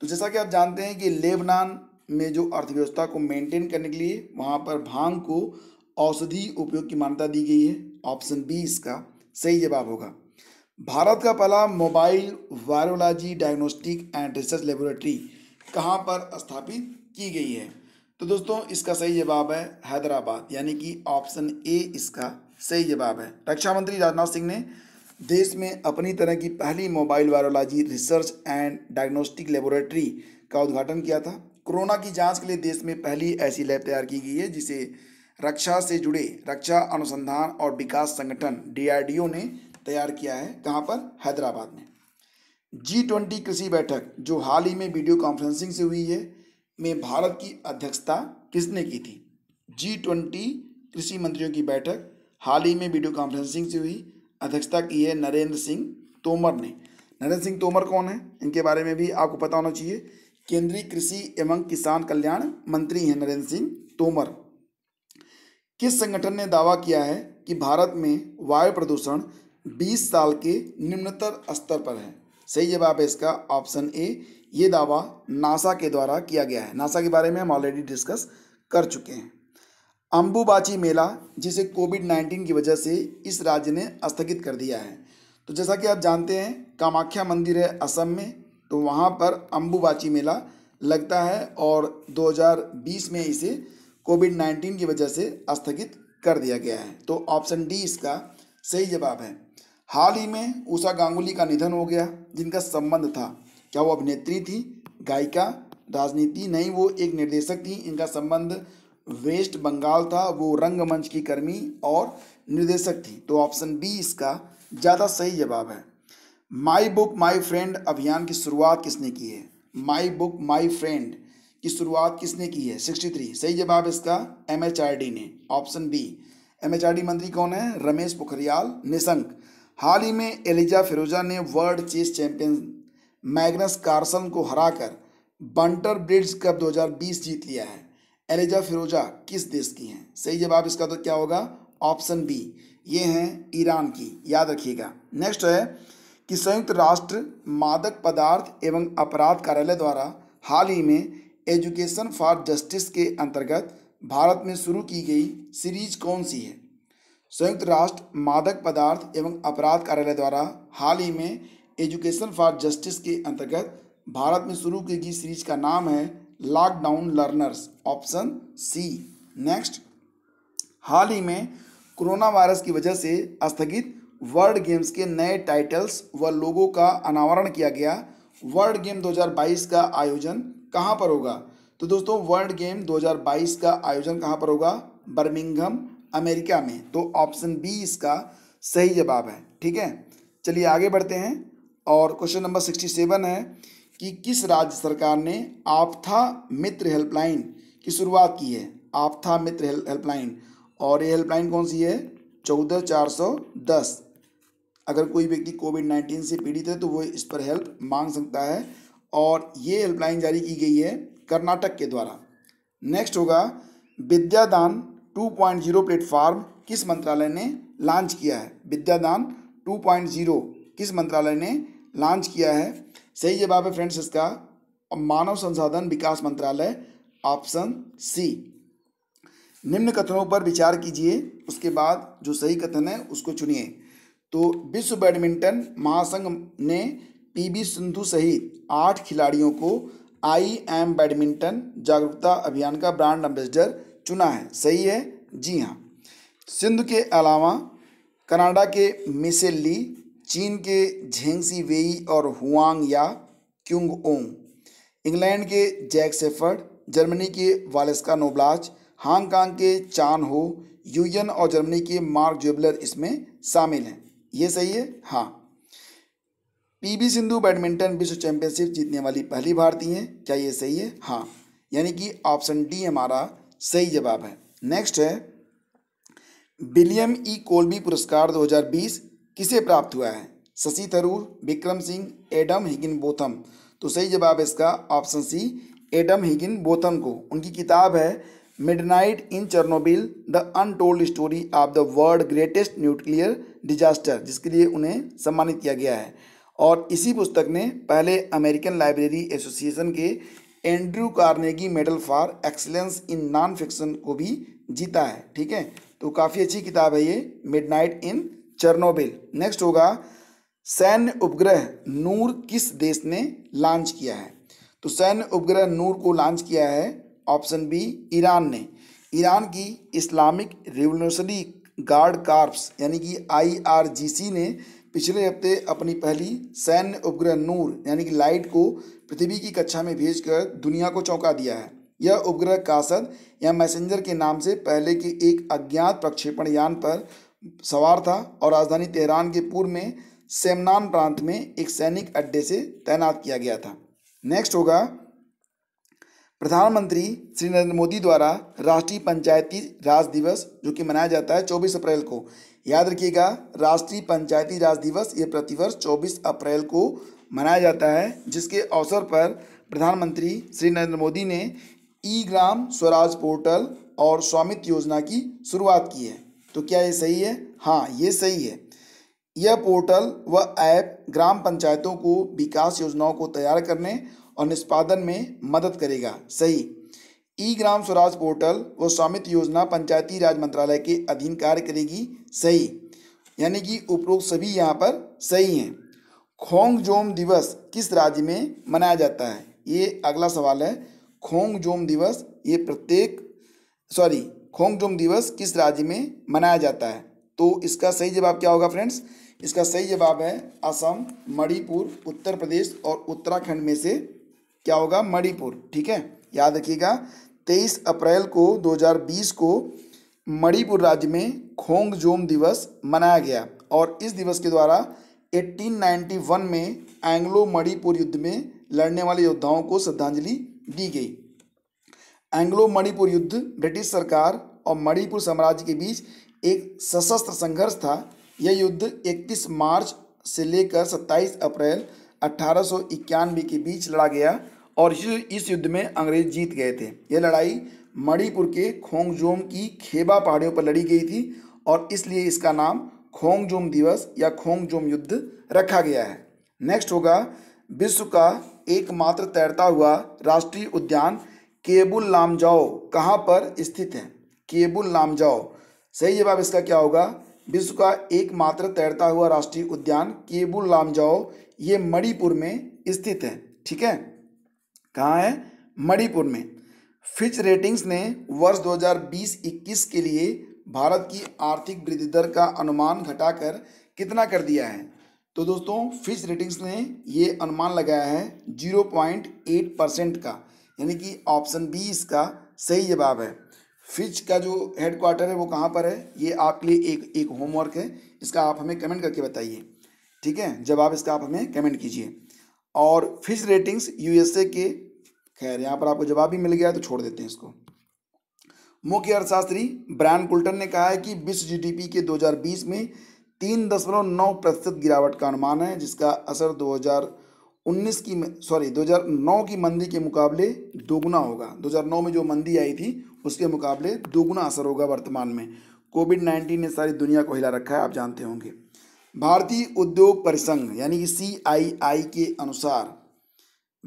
तो जैसा कि आप जानते हैं कि लेबनान में जो अर्थव्यवस्था को मेंटेन करने के लिए वहाँ पर भांग को औषधि उपयोग की मान्यता दी गई है ऑप्शन बी इसका सही जवाब होगा भारत का पहला mobile virology diagnostic and research laboratory कहाँ पर स्थापित की गई है तो दोस्तों इसका सही जवाब है हैदराबाद यानी कि ऑप्शन ए इसका सही जवाब है रक्षा मंत्री राजनाथ सिंह ने देश में अपनी तरह की पहली mobile virology research and diagnostic laboratory का उद्घाटन किया था कोरोना की जांच के लिए देश में पहली ऐसी लैब तैयार की गई है जिसे रक्षा से जुड़े रक्षा अनुसंधान और विकास संगठन डी ने तैयार किया है कहाँ पर हैदराबाद में जी ट्वेंटी कृषि बैठक जो हाल ही में वीडियो कॉन्फ्रेंसिंग से हुई है में भारत की अध्यक्षता किसने की थी जी ट्वेंटी कृषि मंत्रियों की बैठक हाल ही में वीडियो कॉन्फ्रेंसिंग से हुई अध्यक्षता की है नरेंद्र सिंह तोमर ने नरेंद्र सिंह तोमर कौन है इनके बारे में भी आपको पता होना चाहिए केंद्रीय कृषि एवं किसान कल्याण मंत्री हैं नरेंद्र सिंह तोमर किस संगठन ने दावा किया है कि भारत में वायु प्रदूषण 20 साल के निम्नतर स्तर पर है सही जवाब है इसका ऑप्शन ए ये दावा नासा के द्वारा किया गया है नासा के बारे में हम ऑलरेडी डिस्कस कर चुके हैं अंबुबाची मेला जिसे कोविड नाइन्टीन की वजह से इस राज्य ने स्थगित कर दिया है तो जैसा कि आप जानते हैं कामाख्या मंदिर है असम में तो वहाँ पर अंबुबाची मेला लगता है और 2020 में इसे कोविड 19 की वजह से स्थगित कर दिया गया है तो ऑप्शन डी इसका सही जवाब है हाल ही में उषा गांगुली का निधन हो गया जिनका संबंध था क्या वो अभिनेत्री थी गायिका राजनीति नहीं वो एक निर्देशक थी इनका संबंध वेस्ट बंगाल था वो रंगमंच की कर्मी और निर्देशक थी तो ऑप्शन बी इसका ज़्यादा सही जवाब है माई बुक माई फ्रेंड अभियान की शुरुआत किसने की है माई बुक माई फ्रेंड की शुरुआत किसने की है सिक्सटी थ्री सही जवाब इसका एम एच आर डी ने option B M H R D मंत्री कौन है रमेश पोखरियाल निशंक हाल ही में एलिजा फिरोजा ने world chess champion Magnus Carlsen को हराकर बंटर ब्रिड्स कप 2020 जीत लिया है एलिजा फिरोजा किस देश की हैं सही जवाब इसका तो क्या होगा ऑप्शन बी ये हैं ईरान की याद रखिएगा नेक्स्ट है कि संयुक्त राष्ट्र मादक पदार्थ एवं अपराध कार्यालय द्वारा हाल ही में एजुकेशन फॉर जस्टिस के अंतर्गत भारत में शुरू की गई सीरीज कौन सी है संयुक्त राष्ट्र मादक पदार्थ एवं अपराध कार्यालय द्वारा हाल ही में एजुकेशन फॉर जस्टिस के अंतर्गत भारत में शुरू की गई सीरीज का नाम है lockdown learners option C next हाल ही में कोरोना वायरस की वजह से स्थगित वर्ल्ड गेम्स के नए टाइटल्स व लोगों का अनावरण किया गया वर्ल्ड गेम 2022 का आयोजन कहाँ पर होगा तो दोस्तों वर्ल्ड गेम 2022 का आयोजन कहाँ पर होगा बर्मिंगम अमेरिका में तो ऑप्शन बी इसका सही जवाब है ठीक है चलिए आगे बढ़ते हैं और क्वेश्चन नंबर सिक्सटी सेवन है कि किस राज्य सरकार ने आपथा मित्र हेल्पलाइन की शुरुआत की है आपथा मित्र हेल्पलाइन और ये हेल्पलाइन कौन सी है चौदह चार सौ दस अगर कोई व्यक्ति कोविड नाइन्टीन से पीड़ित है तो वो इस पर हेल्प मांग सकता है और ये हेल्पलाइन जारी की गई है कर्नाटक के द्वारा नेक्स्ट होगा विद्यादान 2.0 प्लेटफॉर्म किस मंत्रालय ने लॉन्च किया है विद्यादान 2.0 किस मंत्रालय ने लॉन्च किया है सही जवाब है फ्रेंड्स इसका मानव संसाधन विकास मंत्रालय ऑप्शन सी निम्न कथनों पर विचार कीजिए उसके बाद जो सही कथन है उसको चुनिए तो विश्व बैडमिंटन महासंघ ने पीबी सिंधु सहित आठ खिलाड़ियों को आई एम बैडमिंटन जागरूकता अभियान का ब्रांड एम्बेसडर चुना है सही है जी हाँ सिंधु के अलावा कनाडा के मिसेली चीन के झेंगसी वेई और हुआंग या क्यूंग ओंग इंग्लैंड के जैक सेफर्ड जर्मनी के वालेस्का नोब्लाज हांगकांग के चान हो यूयन और जर्मनी के मार्क जुबलर इसमें शामिल हैं ये सही है हाँ पीवी सिंधु बैडमिंटन विश्व चैंपियनशिप जीतने वाली पहली भारतीय हैं क्या ये सही है हाँ यानी कि ऑप्शन डी हमारा सही जवाब है नेक्स्ट है विलियम ई कोल्बी पुरस्कार 2020 किसे प्राप्त हुआ है Shashi Tharoor Vikram Singh Adam Higginbotham तो सही जवाब इसका option C Adam Higginbotham को उनकी किताब है midnight in Chernobyl the untold story of the world greatest nuclear disaster जिसके लिए उन्हें सम्मानित किया गया है और इसी पुस्तक ने पहले अमेरिकन लाइब्रेरी एसोसिएशन के Andrew Carnegie medal for excellence in non fiction को भी जीता है ठीक है तो काफ़ी अच्छी किताब है ये मिडनाइट इन चरनोबिल नेक्स्ट होगा सैन्य उपग्रह नूर किस देश ने लॉन्च किया है तो सैन्य उपग्रह नूर को लॉन्च किया है ऑप्शन बी ईरान ने ईरान की इस्लामिक रिवोल्यूशनरी गार्ड कार्प्स यानी कि आईआरजीसी ने पिछले हफ्ते अपनी पहली सैन्य उपग्रह नूर यानी कि लाइट को पृथ्वी की कक्षा में भेजकर दुनिया को चौंका दिया है यह उपग्रह कासद या मैसेंजर के नाम से पहले के एक अज्ञात प्रक्षेपण यान पर सवार था और राजधानी तेहरान के पूर्व में सेमनान प्रांत में एक सैनिक अड्डे से तैनात किया गया था नेक्स्ट होगा प्रधानमंत्री श्री नरेंद्र मोदी द्वारा राष्ट्रीय पंचायती राज दिवस जो कि मनाया जाता है 24 अप्रैल को याद रखिएगा राष्ट्रीय पंचायती राज दिवस ये प्रतिवर्ष 24 अप्रैल को मनाया जाता है जिसके अवसर पर प्रधानमंत्री श्री नरेंद्र मोदी ने ई ग्राम स्वराज पोर्टल और स्वामित्व योजना की शुरुआत की है तो क्या ये सही है हाँ ये सही है यह पोर्टल व ऐप ग्राम पंचायतों को विकास योजनाओं को तैयार करने और निष्पादन में मदद करेगा सही ई ग्राम स्वराज पोर्टल व स्वामित्व योजना पंचायती राज मंत्रालय के अधीन कार्य करेगी सही यानी कि उपरोक्त सभी यहाँ पर सही हैं खोंग जोम दिवस किस राज्य में मनाया जाता है ये अगला सवाल है खोंग जोम दिवस ये प्रत्येक सॉरी खोंगजोम दिवस किस राज्य में मनाया जाता है तो इसका सही जवाब क्या होगा फ्रेंड्स इसका सही जवाब है असम मणिपुर उत्तर प्रदेश और उत्तराखंड में से क्या होगा मणिपुर ठीक है याद रखिएगा 23 अप्रैल को 2020 को मणिपुर राज्य में खोंगजोम दिवस मनाया गया और इस दिवस के द्वारा 1891 में एंग्लो मणिपुर युद्ध में लड़ने वाले योद्धाओं को श्रद्धांजलि दी गई एंग्लो मणिपुर युद्ध ब्रिटिश सरकार और मणिपुर साम्राज्य के बीच एक सशस्त्र संघर्ष था यह युद्ध 31 मार्च से लेकर 27 अप्रैल अठारह के बीच लड़ा गया और इस युद्ध में अंग्रेज जीत गए थे यह लड़ाई मणिपुर के खोंगजोम की खेबा पहाड़ियों पर लड़ी गई थी और इसलिए इसका नाम खोंगजोम दिवस या खोंगजोम युद्ध रखा गया है नेक्स्ट होगा विश्व का एकमात्र तैरता हुआ राष्ट्रीय उद्यान केबुल लामजाओ कहाँ पर स्थित है केबुल लामजाओ सही जवाब इसका क्या होगा विश्व का एकमात्र तैरता हुआ राष्ट्रीय उद्यान केबुल लामजाओ ये मणिपुर में स्थित है ठीक है कहाँ है मणिपुर में फिच रेटिंग्स ने वर्ष 2020-21 के लिए भारत की आर्थिक वृद्धि दर का अनुमान घटाकर कितना कर दिया है तो दोस्तों फिच रेटिंग्स ने ये अनुमान लगाया है एट परसेंट का यानी कि ऑप्शन बी इसका सही जवाब है फिच का जो हेड क्वार्टर है वो कहाँ पर है ये आपके लिए एक एक होमवर्क है इसका आप हमें कमेंट करके बताइए ठीक है जवाब इसका आप हमें कमेंट कीजिए और फिच रेटिंग्स यूएसए के खैर यहाँ पर आपको जवाब भी मिल गया तो छोड़ देते हैं इसको मुख्य अर्थशास्त्री ब्रायन कुल्टन ने कहा है कि विश्व जीडीपी के 2020 में तीन दशमलव नौ प्रतिशत गिरावट का अनुमान है जिसका असर उन्नीस की सॉरी 2009 की मंदी के मुकाबले दोगुना होगा 2009 में जो मंदी आई थी उसके मुकाबले दोगुना असर होगा वर्तमान में कोविड 19 ने सारी दुनिया को हिला रखा है आप जानते होंगे भारतीय उद्योग परिसंघ यानी कि सी के अनुसार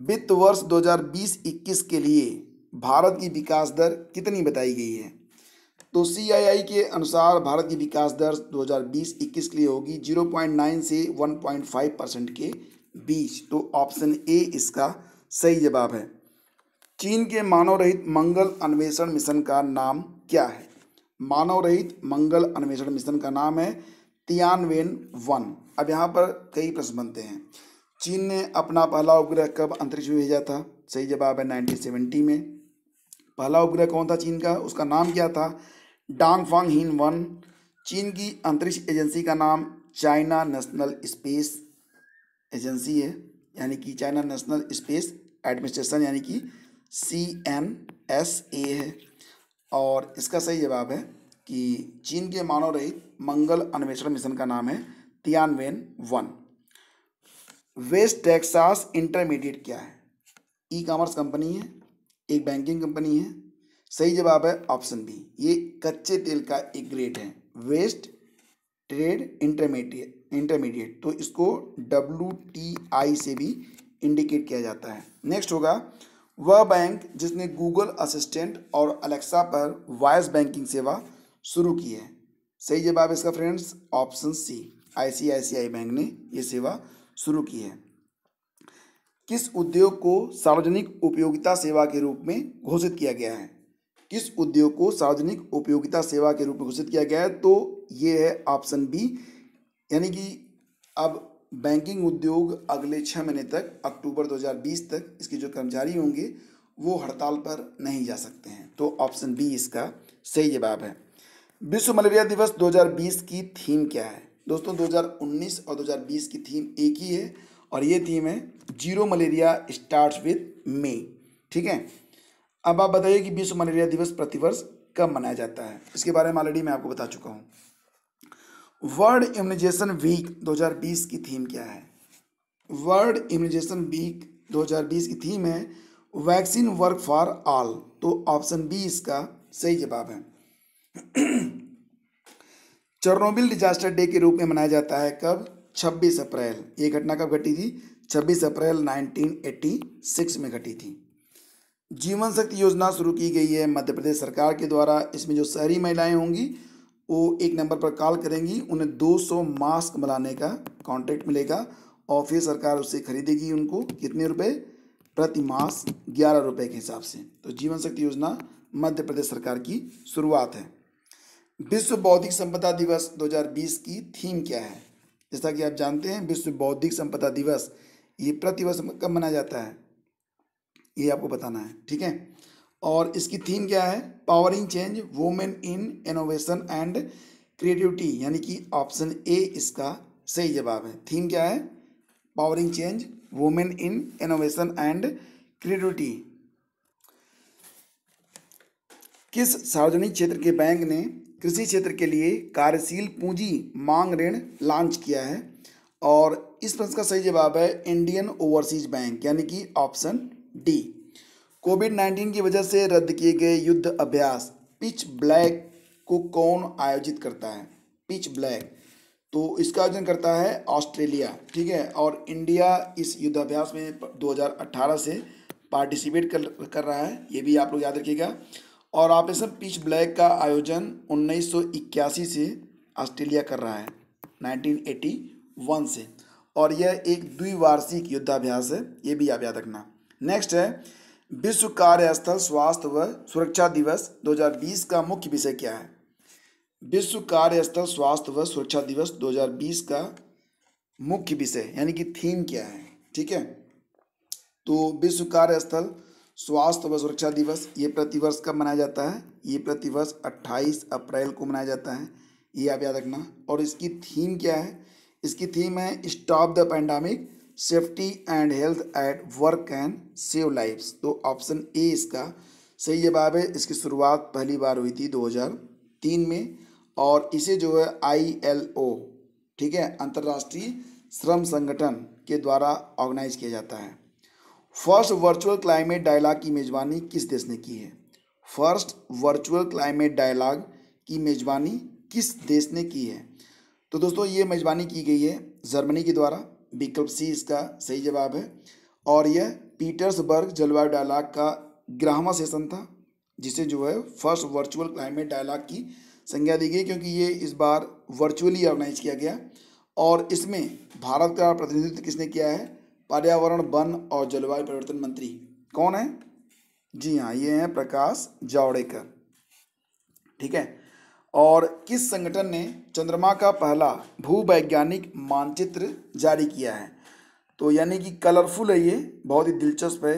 वित्त वर्ष 2020-21 के लिए भारत की विकास दर कितनी बताई गई है तो सी के अनुसार भारत की विकास दर 2020-21 के लिए होगी 0.9 से 1.5 परसेंट के बीच तो ऑप्शन ए इसका सही जवाब है चीन के मानव रहित मंगल अन्वेषण मिशन का नाम क्या है मानव रहित मंगल अन्वेषण मिशन का नाम है तियानवेन वन अब यहाँ पर कई प्रश्न बनते हैं चीन ने अपना पहला उपग्रह कब अंतरिक्ष में भेजा था सही जवाब है नाइनटीन सेवेंटी में पहला उपग्रह कौन था चीन का उसका नाम क्या था डांग फांग हिन वन चीन की अंतरिक्ष एजेंसी का नाम चाइना नेशनल स्पेस एजेंसी है यानी कि चाइना नेशनल स्पेस एडमिनिस्ट्रेशन यानी कि सी एन एस ए है और इसका सही जवाब है कि चीन के मानव रहित मंगल अन्वेषण मिशन का नाम है Tianwen one West Texas intermediate क्या है ई कॉमर्स कंपनी है एक बैंकिंग कंपनी है सही जवाब है ऑप्शन बी ये कच्चे तेल का एक ग्रेड है वेस्ट ट्रेड इंटरमीडिएट इंटरमीडिएट तो इसको डब्ल्यू टी आई से भी इंडिकेट किया जाता है नेक्स्ट होगा वह बैंक जिसने गूगल असिस्टेंट और अलेक्सा पर वॉयस बैंकिंग सेवा शुरू की है सही जवाब इसका friends option C ICICI bank ने यह सेवा शुरू की है किस उद्योग को सार्वजनिक उपयोगिता सेवा के रूप में घोषित किया गया है किस उद्योग को सार्वजनिक उपयोगिता सेवा के रूप में घोषित किया गया है तो ये है ऑप्शन बी यानी कि अब बैंकिंग उद्योग अगले छः महीने तक अक्टूबर 2020 तक इसके जो कर्मचारी होंगे वो हड़ताल पर नहीं जा सकते हैं तो ऑप्शन बी इसका सही जवाब है विश्व मलेरिया दिवस 2020 की थीम क्या है दोस्तों 2019 और 2020 की थीम एक ही है और ये थीम है zero malaria start with me ठीक है अब आप बताइए कि विश्व मलेरिया दिवस प्रतिवर्ष कब मनाया जाता है इसके बारे में ऑलरेडी मैं आपको बता चुका हूँ वर्ल्ड इम्यूनाइजेशन वीक 2020 की थीम क्या है वर्ल्ड इम्यूनाइजेशन वीक 2020 की थीम है वैक्सीन वर्क फॉर ऑल तो ऑप्शन बी इसका सही जवाब है चरनोबिल डिजास्टर डे के रूप में मनाया जाता है कब 26 अप्रैल ये घटना कब घटी थी 26 अप्रैल 1986 में घटी थी जीवन शक्ति योजना शुरू की गई है मध्य प्रदेश सरकार के द्वारा इसमें जो शहरी महिलाएं होंगी वो एक नंबर पर कॉल करेंगी उन्हें 200 मास्क बनाने का कॉन्ट्रैक्ट मिलेगा और फिर सरकार उसे खरीदेगी उनको कितने रुपए प्रति मास ग्यारह रुपये के हिसाब से तो जीवन शक्ति योजना मध्य प्रदेश सरकार की शुरुआत है विश्व बौद्धिक संपदा दिवस 2020 की थीम क्या है जैसा कि आप जानते हैं विश्व बौद्धिक संपदा दिवस ये प्रतिवर्ष कब मनाया जाता है ये आपको बताना है ठीक है और इसकी थीम क्या है powering change women in innovation and creativity यानी कि ऑप्शन ए इसका सही जवाब है थीम क्या है powering change women in innovation and creativity किस सार्वजनिक क्षेत्र के बैंक ने कृषि क्षेत्र के लिए कार्यशील पूंजी मांग ऋण लॉन्च किया है और इस प्रश्न का सही जवाब है इंडियन ओवरसीज बैंक यानी कि ऑप्शन डी कोविड नाइन्टीन की वजह से रद्द किए गए युद्ध अभ्यास पिच ब्लैक को कौन आयोजित करता है पिच ब्लैक तो इसका आयोजन करता है ऑस्ट्रेलिया ठीक है और इंडिया इस युद्धाभ्यास में 2018 से पार्टिसिपेट कर कर रहा है ये भी आप लोग याद रखिएगा और ऑपरेशन पिच ब्लैक का आयोजन 1981 से ऑस्ट्रेलिया कर रहा है 1981 से और यह एक द्विवार्षिक युद्धाभ्यास है ये भी आप याद रखना नेक्स्ट है विश्व कार्यस्थल स्वास्थ्य व सुरक्षा दिवस 2020 का मुख्य विषय क्या है विश्व कार्यस्थल स्वास्थ्य व सुरक्षा दिवस 2020 का मुख्य विषय यानी कि थीम क्या है ठीक है तो विश्व कार्यस्थल स्वास्थ्य व सुरक्षा दिवस ये प्रतिवर्ष कब मनाया जाता है ये प्रतिवर्ष 28 अप्रैल को मनाया जाता है ये आप याद रखना और इसकी थीम क्या है इसकी थीम है stop the pandemic safety and health at work can save lives तो ऑप्शन ए इसका सही जवाब है इसकी शुरुआत पहली बार हुई थी 2003 में और इसे जो है आई एल ओ ठीक है अंतर्राष्ट्रीय श्रम संगठन के द्वारा ऑर्गेनाइज किया जाता है फर्स्ट वर्चुअल क्लाइमेट डायलॉग की मेज़बानी किस देश ने की है फर्स्ट वर्चुअल क्लाइमेट डायलॉग की मेज़बानी किस देश ने की है तो दोस्तों ये मेज़बानी की गई है जर्मनी के द्वारा विकल्प सी इसका सही जवाब है और यह पीटर्सबर्ग जलवायु डायलॉग का ग्राहवा सेशन था जिसे जो है फर्स्ट वर्चुअल क्लाइमेट डायलॉग की संज्ञा दी गई क्योंकि ये इस बार वर्चुअली ऑर्गेनाइज किया गया और इसमें भारत का प्रतिनिधित्व किसने किया है पर्यावरण वन और जलवायु परिवर्तन मंत्री कौन है जी हाँ ये हैं प्रकाश जावड़ेकर ठीक है और किस संगठन ने चंद्रमा का पहला भूवैज्ञानिक मानचित्र जारी किया है तो यानी कि कलरफुल है ये बहुत ही दिलचस्प है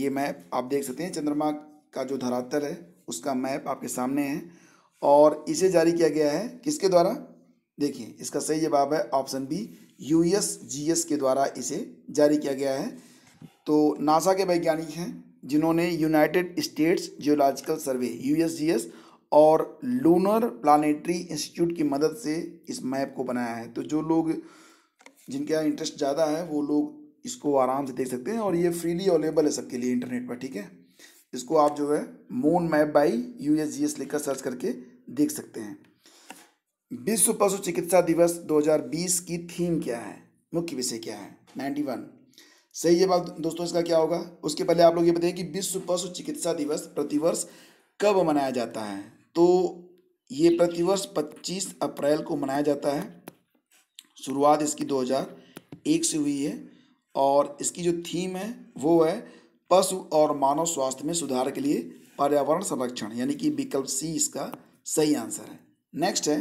ये मैप आप देख सकते हैं चंद्रमा का जो धरातल है उसका मैप आपके सामने है और इसे जारी किया गया है किसके द्वारा देखिए इसका सही जवाब है ऑप्शन बी यूएसजीएस के द्वारा इसे जारी किया गया है तो नासा के वैज्ञानिक हैं जिन्होंने united states geological survey USGS और लूनर प्लानिटरी इंस्टीट्यूट की मदद से इस मैप को बनाया है तो जो लोग जिनके यहाँ इंटरेस्ट ज़्यादा है वो लोग इसको आराम से देख सकते हैं और ये फ्रीली अवेलेबल है सबके लिए इंटरनेट पर ठीक है इसको आप जो है moon map by U S G S लिखकर सर्च करके देख सकते हैं विश्व पशु चिकित्सा दिवस 2020 की थीम क्या है मुख्य विषय क्या है 91 सही ये बात दोस्तों इसका क्या होगा उसके पहले आप लोग ये बताइए कि विश्व पशु चिकित्सा दिवस प्रतिवर्ष कब मनाया जाता है तो ये प्रतिवर्ष 25 अप्रैल को मनाया जाता है शुरुआत इसकी 2001 से हुई है और इसकी जो थीम है वो है पशु और मानव स्वास्थ्य में सुधार के लिए पर्यावरण संरक्षण यानी कि विकल्प सी इसका सही आंसर है नेक्स्ट है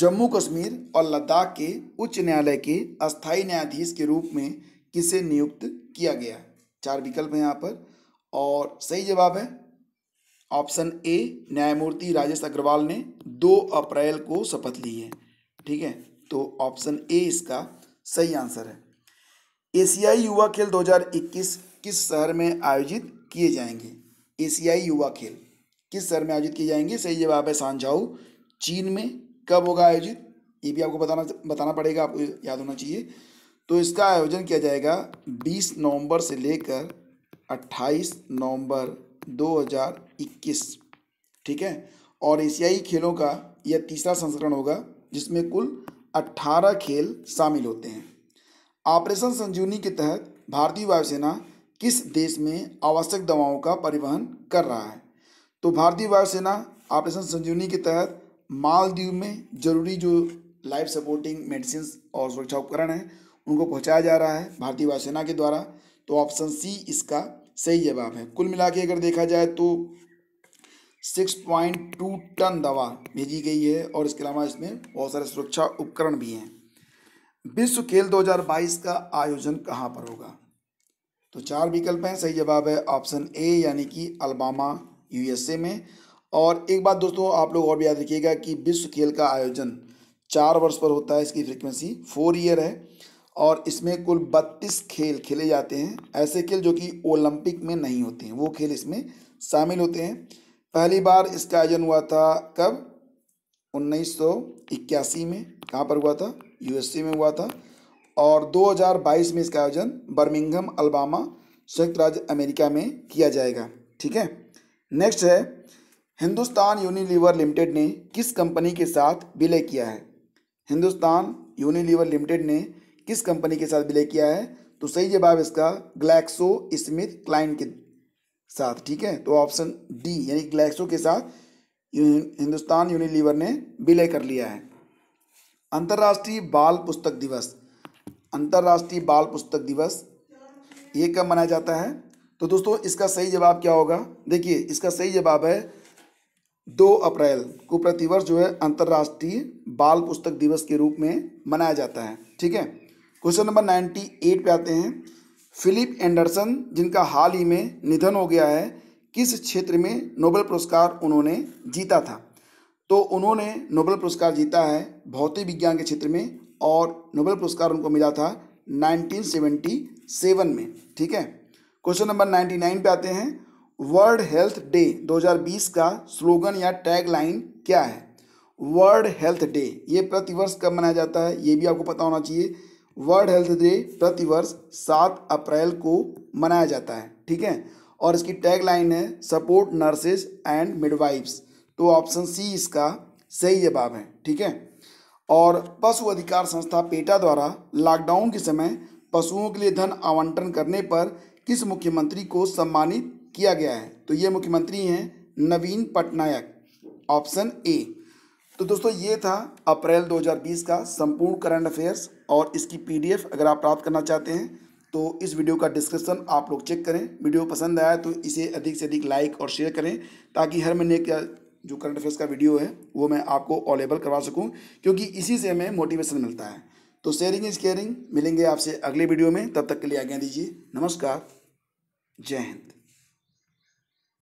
जम्मू कश्मीर और लद्दाख के उच्च न्यायालय के अस्थाई न्यायाधीश के रूप में किसे नियुक्त किया गया चार विकल्प हैं यहाँ पर और सही जवाब है ऑप्शन ए न्यायमूर्ति राजेश अग्रवाल ने दो अप्रैल को शपथ ली है ठीक है तो ऑप्शन ए इसका सही आंसर है एशियाई युवा खेल 2021 किस शहर में आयोजित किए जाएंगे एशियाई युवा खेल किस शहर में आयोजित किए जाएंगे सही जवाब है सांझाऊ चीन में कब होगा आयोजित ये भी आपको बताना बताना पड़ेगा आपको याद होना चाहिए तो इसका आयोजन किया जाएगा 20 नवंबर से लेकर 28 नवंबर 2021 ठीक है और एशियाई खेलों का यह तीसरा संस्करण होगा जिसमें कुल 18 खेल शामिल होते हैं ऑपरेशन संजीवनी के तहत भारतीय वायुसेना किस देश में आवश्यक दवाओं का परिवहन कर रहा है तो भारतीय वायुसेना ऑपरेशन संजीवनी के तहत मालदीव में जरूरी जो लाइफ सपोर्टिंग मेडिसिन और सुरक्षा उपकरण हैं उनको पहुंचाया जा रहा है भारतीय वायुसेना के द्वारा तो ऑप्शन सी इसका सही जवाब है कुल मिला के अगर देखा जाए तो सिक्स पॉइंट टू टन दवा भेजी गई है और इसके अलावा इसमें बहुत सारे सुरक्षा उपकरण भी हैं विश्व खेल 2022 का आयोजन कहाँ पर होगा तो चार विकल्प हैं सही जवाब है ऑप्शन ए यानी कि अल्बामा यूएसए में और एक बात दोस्तों आप लोग और भी याद रखिएगा कि विश्व खेल का आयोजन चार वर्ष पर होता है इसकी फ्रिक्वेंसी फोर ईयर है और इसमें कुल बत्तीस खेल खेले जाते हैं ऐसे खेल जो कि ओलंपिक में नहीं होते हैं वो खेल इसमें शामिल होते हैं पहली बार इसका आयोजन हुआ था कब 1981 में कहाँ पर हुआ था यूएसए में हुआ था और 2022 में इसका आयोजन बर्मिंघम अल्बामा संयुक्त राज्य अमेरिका में किया जाएगा ठीक है नेक्स्ट है हिंदुस्तान यूनिलीवर लिमिटेड ने किस कंपनी के साथ विलय किया है हिंदुस्तान यूनिलीवर लिमिटेड ने किस कंपनी के साथ विलय किया है तो सही जवाब इसका ग्लैक्सो स्मिथ क्लाइन के साथ ठीक है तो ऑप्शन डी यानी ग्लैक्सो के साथ हिंदुस्तान यूनिलीवर ने विलय कर लिया है अंतर्राष्ट्रीय बाल पुस्तक दिवस अंतर्राष्ट्रीय बाल पुस्तक दिवस ये कब मनाया जाता है तो दोस्तों इसका सही जवाब क्या होगा देखिए इसका सही जवाब है दो अप्रैल को प्रतिवर्ष जो है अंतर्राष्ट्रीय बाल पुस्तक दिवस के रूप में मनाया जाता है ठीक है क्वेश्चन नंबर नाइन्टी एट पे आते हैं फिलिप एंडरसन जिनका हाल ही में निधन हो गया है किस क्षेत्र में नोबेल पुरस्कार उन्होंने जीता था तो उन्होंने नोबेल पुरस्कार जीता है भौतिक विज्ञान के क्षेत्र में और नोबेल पुरस्कार उनको मिला था 1977 में ठीक है क्वेश्चन नंबर 99 पे आते हैं वर्ल्ड हेल्थ डे 2020 का स्लोगन या टैग लाइन क्या है वर्ल्ड हेल्थ डे ये प्रतिवर्ष कब मनाया जाता है ये भी आपको पता होना चाहिए वर्ल्ड हेल्थ डे प्रतिवर्ष सात अप्रैल को मनाया जाता है ठीक है और इसकी टैग है सपोर्ट नर्सेज एंड मिडवाइफ्स तो ऑप्शन सी इसका सही जवाब है ठीक है और पशु अधिकार संस्था पेटा द्वारा लॉकडाउन के समय पशुओं के लिए धन आवंटन करने पर किस मुख्यमंत्री को सम्मानित किया गया है तो ये मुख्यमंत्री हैं नवीन पटनायक ऑप्शन ए तो दोस्तों ये था अप्रैल 2020 का संपूर्ण करंट अफेयर्स और इसकी पीडीएफ अगर आप प्राप्त करना चाहते हैं तो इस वीडियो का डिस्क्रिप्शन आप लोग चेक करें वीडियो पसंद आया तो इसे अधिक से अधिक लाइक और शेयर करें ताकि हर महीने का जो करंट अफेयर्स का वीडियो है वो मैं आपको अवेलेबल करवा सकूं क्योंकि इसी से हमें मोटिवेशन मिलता है तो शेयरिंग इज केयरिंग मिलेंगे आपसे अगले वीडियो में तब तक के लिए आज्ञा दीजिए नमस्कार जय हिंद